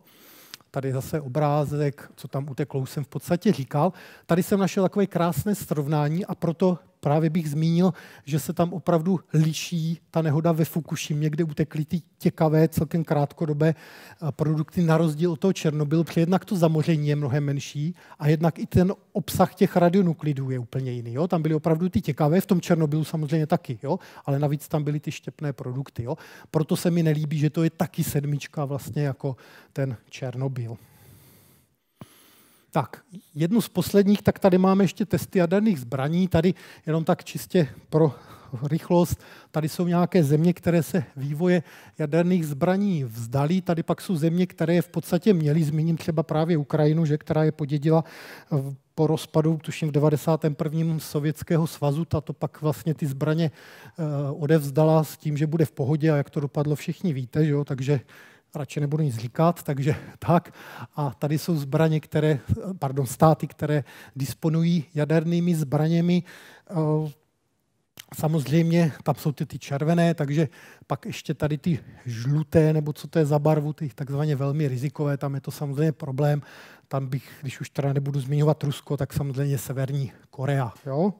Tady zase obrázek, co tam uteklo, už jsem v podstatě říkal. Tady jsem našel takové krásné srovnání a proto právě bych zmínil, že se tam opravdu liší ta nehoda ve Fukushimě, kde utekly ty těkavé, celkem krátkodobé eh, produkty na rozdíl od toho Černobylu, protože jednak to zamoření je mnohem menší a jednak i ten obsah těch radionuklidů je úplně jiný. Jo? Tam byly opravdu ty těkavé, v tom Černobylu samozřejmě taky, jo? ale navíc tam byly ty štěpné produkty. Jo? Proto se mi nelíbí, že to je taky sedmička vlastně jako ten Černobyl. Tak, jednu z posledních, tak tady máme ještě testy jaderných zbraní. Tady jenom tak čistě pro rychlost. Tady jsou nějaké země, které se vývoje jaderných zbraní vzdalí. Tady pak jsou země, které je v podstatě měly. Zmíním třeba právě Ukrajinu, že, která je podědila po rozpadu, tuším v 91. Sovětského svazu, Tato to pak vlastně ty zbraně eh, odevzdala s tím, že bude v pohodě a jak to dopadlo všichni víte, že jo? takže radši nebudu nic říkat, takže tak. A tady jsou zbraně, které, pardon, státy, které disponují jadernými zbraněmi. Eh, samozřejmě tam jsou ty, ty červené, takže pak ještě tady ty žluté, nebo co to je za barvu, ty takzvaně velmi rizikové, tam je to samozřejmě problém. Tam bych, když už teda nebudu zmiňovat Rusko, tak samozřejmě Severní Korea. Jo?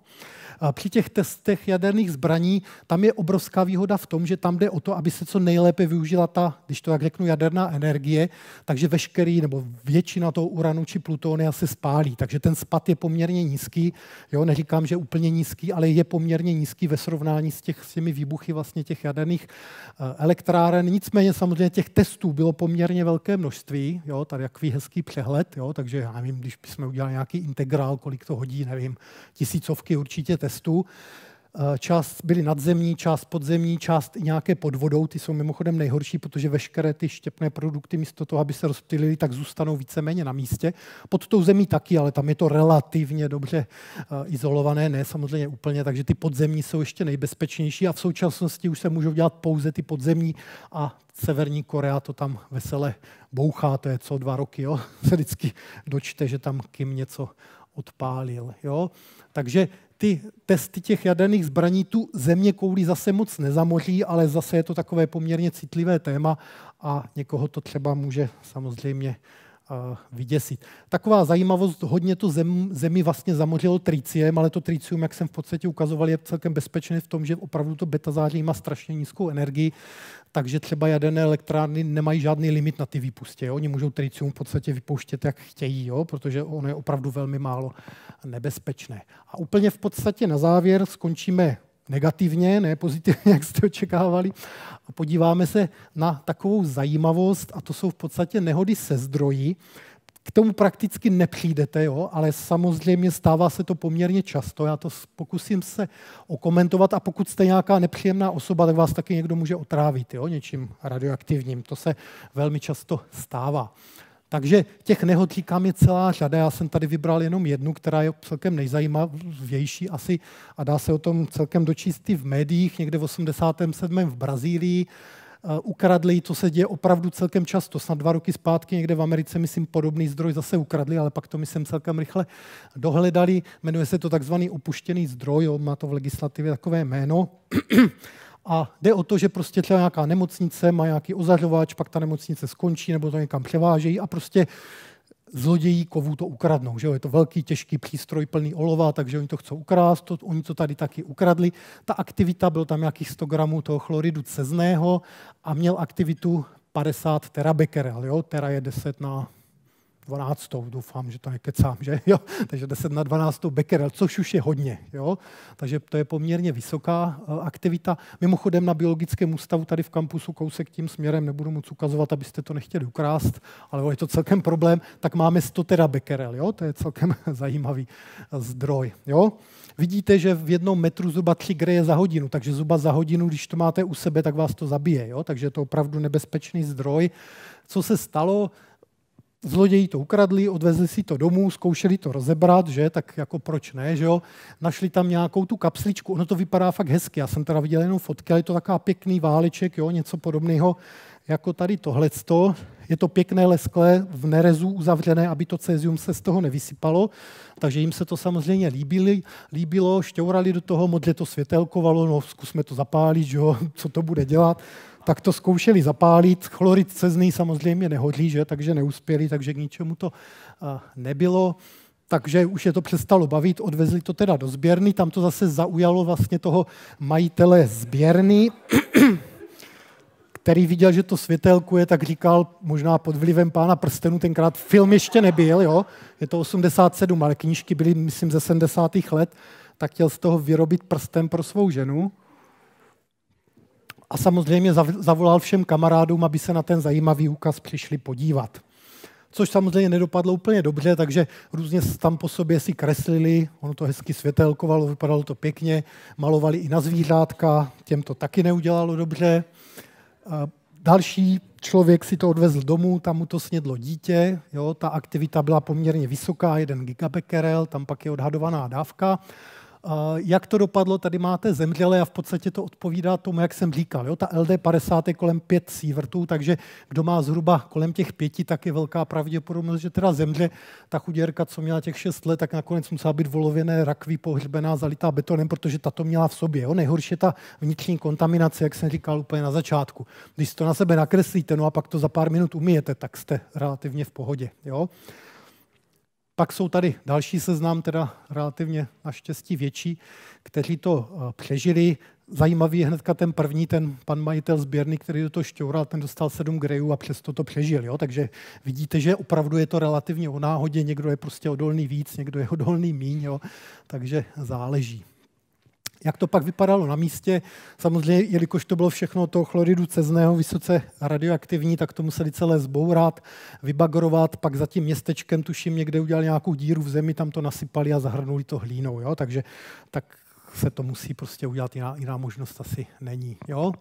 A při těch testech jaderných zbraní, tam je obrovská výhoda v tom, že tam jde o to, aby se co nejlépe využila ta, když to tak řeknu, jaderná energie, takže veškerý nebo většina toho uranu či plutónia se spálí. Takže ten spad je poměrně nízký. Jo? Neříkám, že úplně nízký, ale je poměrně nízký ve srovnání s, těch, s těmi výbuchy vlastně těch jaderných eh, elektráren. Nicméně samozřejmě těch testů bylo poměrně velké množství. Jo? Tady takový hezký přehled. Jo? Takže já nevím, když bychom udělali nějaký integrál, kolik to hodí, nevím, tisícovky určitě testů, Eh, část byly nadzemní, část podzemní, část i nějaké pod vodou. Ty jsou mimochodem nejhorší, protože veškeré ty štěpné produkty místo toho, aby se rozptýlily, tak zůstanou víceméně na místě. Pod tou zemí taky, ale tam je to relativně dobře eh, izolované, ne samozřejmě úplně, takže ty podzemní jsou ještě nejbezpečnější a v současnosti už se můžou dělat pouze ty podzemní a Severní Korea to tam vesele bouchá, to je co dva roky, jo? se vždycky dočte, že tam Kim něco odpálil. Jo? Takže ty testy těch jaderných zbraní tu země kouli zase moc nezamoří, ale zase je to takové poměrně citlivé téma a někoho to třeba může samozřejmě vyděsit. Taková zajímavost, hodně tu zem, zemi vlastně zamořilo triciem, ale to tricium, jak jsem v podstatě ukazoval, je celkem bezpečné v tom, že opravdu to beta záření má strašně nízkou energii, takže třeba jaderné elektrárny nemají žádný limit na ty výpustě. Jo? Oni můžou tricium v podstatě vypouštět, jak chtějí, jo? protože ono je opravdu velmi málo nebezpečné. A úplně v podstatě na závěr skončíme negativně, ne pozitivně, jak jste očekávali. A podíváme se na takovou zajímavost, a to jsou v podstatě nehody se zdroji. K tomu prakticky nepřijdete, jo, ale samozřejmě stává se to poměrně často. Já to pokusím se okomentovat a pokud jste nějaká nepříjemná osoba, tak vás taky někdo může otrávit jo, něčím radioaktivním. To se velmi často stává. Takže těch nehod říkám je celá řada. Já jsem tady vybral jenom jednu, která je celkem nejzajímavější asi a dá se o tom celkem dočíst i v médiích, někde v 87. v Brazílii. Eh, ukradli, to se děje opravdu celkem často. Snad dva roky zpátky někde v Americe, myslím, podobný zdroj zase ukradli, ale pak to myslím celkem rychle dohledali. Jmenuje se to takzvaný opuštěný zdroj, jo, má to v legislativě takové jméno. A jde o to, že prostě třeba nějaká nemocnice má nějaký ozařovač, pak ta nemocnice skončí nebo to někam převážejí a prostě zlodějí kovů to ukradnou. Že jo? Je to velký, těžký přístroj plný olova, takže oni to chcou ukrást, to, oni to tady taky ukradli. Ta aktivita, byl tam nějakých 100 gramů toho chloridu cezného a měl aktivitu 50 terabekerel, jo? tera je 10 na 12. Doufám, že to nekecám, že jo? Takže 10 na 12. becquerel, což už je hodně, jo? Takže to je poměrně vysoká eh, aktivita. Mimochodem na biologickém ústavu tady v kampusu kousek tím směrem, nebudu moc ukazovat, abyste to nechtěli ukrást, ale je to celkem problém, tak máme 100 becquerel, jo? To je celkem zajímavý eh, zdroj, jo? Vidíte, že v jednom metru zuba 3 greje za hodinu, takže zuba za hodinu, když to máte u sebe, tak vás to zabije, jo? Takže je to opravdu nebezpečný zdroj. Co se stalo? zloději to ukradli, odvezli si to domů, zkoušeli to rozebrat, že, tak jako proč ne, že jo, našli tam nějakou tu kapsličku, ono to vypadá fakt hezky, já jsem teda viděl jenom fotky, ale je to taková pěkný váleček, jo, něco podobného, jako tady tohleto, je to pěkné lesklé v nerezu uzavřené, aby to cezium se z toho nevysypalo, takže jim se to samozřejmě líbili, líbilo, šťourali do toho, modle to světelkovalo, no zkusme to zapálit, jo, co to bude dělat, tak to zkoušeli zapálit. Chlorid cezný samozřejmě nehodlí, že? takže neuspěli, takže k ničemu to nebylo. Takže už je to přestalo bavit, odvezli to teda do sběrny, tam to zase zaujalo vlastně toho majitele sběrny, který viděl, že to světelkuje, tak říkal, možná pod vlivem pána prstenu, tenkrát film ještě nebyl, jo? je to 87, ale knížky byly, myslím, ze 70. let, tak chtěl z toho vyrobit prsten pro svou ženu a samozřejmě zavolal všem kamarádům, aby se na ten zajímavý úkaz přišli podívat. Což samozřejmě nedopadlo úplně dobře, takže různě tam po sobě si kreslili, ono to hezky světelkovalo, vypadalo to pěkně, malovali i na zvířátka, těm to taky neudělalo dobře. Další člověk si to odvezl domů, tam mu to snědlo dítě, jo, ta aktivita byla poměrně vysoká, jeden gigabekerel, tam pak je odhadovaná dávka. Jak to dopadlo, tady máte zemřelé a v podstatě to odpovídá tomu, jak jsem říkal. Jo? Ta LD50 je kolem 5 sívrtů, takže kdo má zhruba kolem těch pěti, tak je velká pravděpodobnost, že teda zemře. Ta chuděrka, co měla těch 6 let, tak nakonec musela být volověné rakví pohřbená, zalitá betonem, protože ta to měla v sobě. Jo? Nejhorší je ta vnitřní kontaminace, jak jsem říkal úplně na začátku. Když to na sebe nakreslíte, no a pak to za pár minut umyjete, tak jste relativně v pohodě. Jo? Pak jsou tady další seznam, teda relativně naštěstí větší, kteří to eh, přežili. Zajímavý je hnedka ten první, ten pan majitel sběrny, který do toho šťoural, ten dostal sedm grejů a přesto to přežil. Jo? Takže vidíte, že opravdu je to relativně o náhodě, někdo je prostě odolný víc, někdo je odolný míň, jo? takže záleží. Jak to pak vypadalo na místě? Samozřejmě, jelikož to bylo všechno toho chloridu cezného vysoce radioaktivní, tak to museli celé zbourat, vybagrovat, pak za tím městečkem, tuším, někde udělali nějakou díru v zemi, tam to nasypali a zahrnuli to hlínou. Jo? Takže tak se to musí prostě udělat, jiná, jiná možnost asi není. Jo?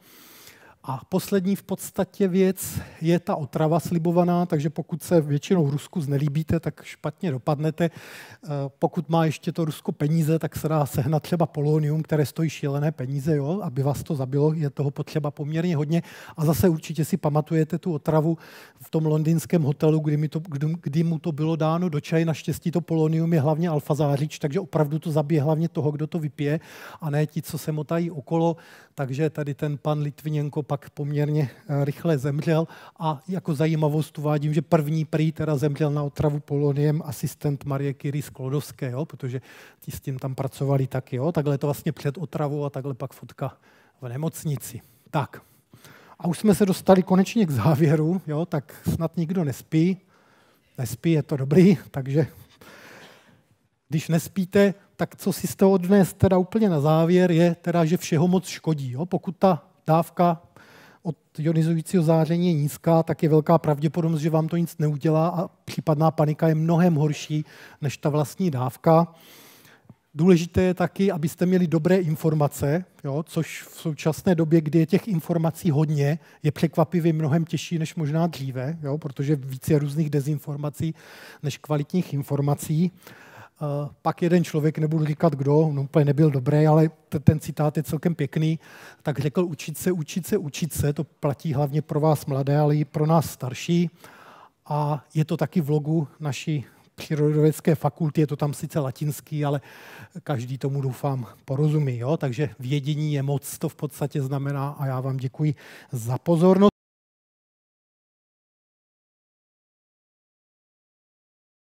A poslední v podstatě věc je ta otrava slibovaná, takže pokud se většinou v Rusku znelíbíte, tak špatně dopadnete. Eh, pokud má ještě to Rusko peníze, tak se dá sehnat třeba polonium, které stojí šílené peníze, jo? aby vás to zabilo, je toho potřeba poměrně hodně. A zase určitě si pamatujete tu otravu v tom londýnském hotelu, kdy, mi to, kdy, kdy mu to bylo dáno do čaje. Naštěstí to polonium je hlavně alfazářič, takže opravdu to zabije hlavně toho, kdo to vypije, a ne ti, co se motají okolo. Takže tady ten pan Litvinenko pak pak poměrně eh, rychle zemřel a jako zajímavost uvádím, že první prý teda zemřel na otravu poloniem asistent Marie Curie Sklodovské, jo, protože ti s tím tam pracovali taky. Jo. Takhle to vlastně před otravou a takhle pak fotka v nemocnici. Tak. A už jsme se dostali konečně k závěru, jo, tak snad nikdo nespí. Nespí, je to dobrý, takže když nespíte, tak co si z toho odnést teda úplně na závěr, je teda, že všeho moc škodí. Jo? Pokud ta dávka ionizujícího záření je nízká, tak je velká pravděpodobnost, že vám to nic neudělá a případná panika je mnohem horší než ta vlastní dávka. Důležité je taky, abyste měli dobré informace, jo, což v současné době, kdy je těch informací hodně, je překvapivě mnohem těžší než možná dříve, jo, protože více různých dezinformací než kvalitních informací. Eh, pak jeden člověk, nebudu říkat kdo, on úplně nebyl dobrý, ale ten citát je celkem pěkný, tak řekl učit se, učit se, učit se, to platí hlavně pro vás mladé, ale i pro nás starší. A je to taky v logu naší přírodovědské fakulty, je to tam sice latinský, ale každý tomu doufám porozumí. Jo? Takže vědění je moc, to v podstatě znamená a já vám děkuji za pozornost.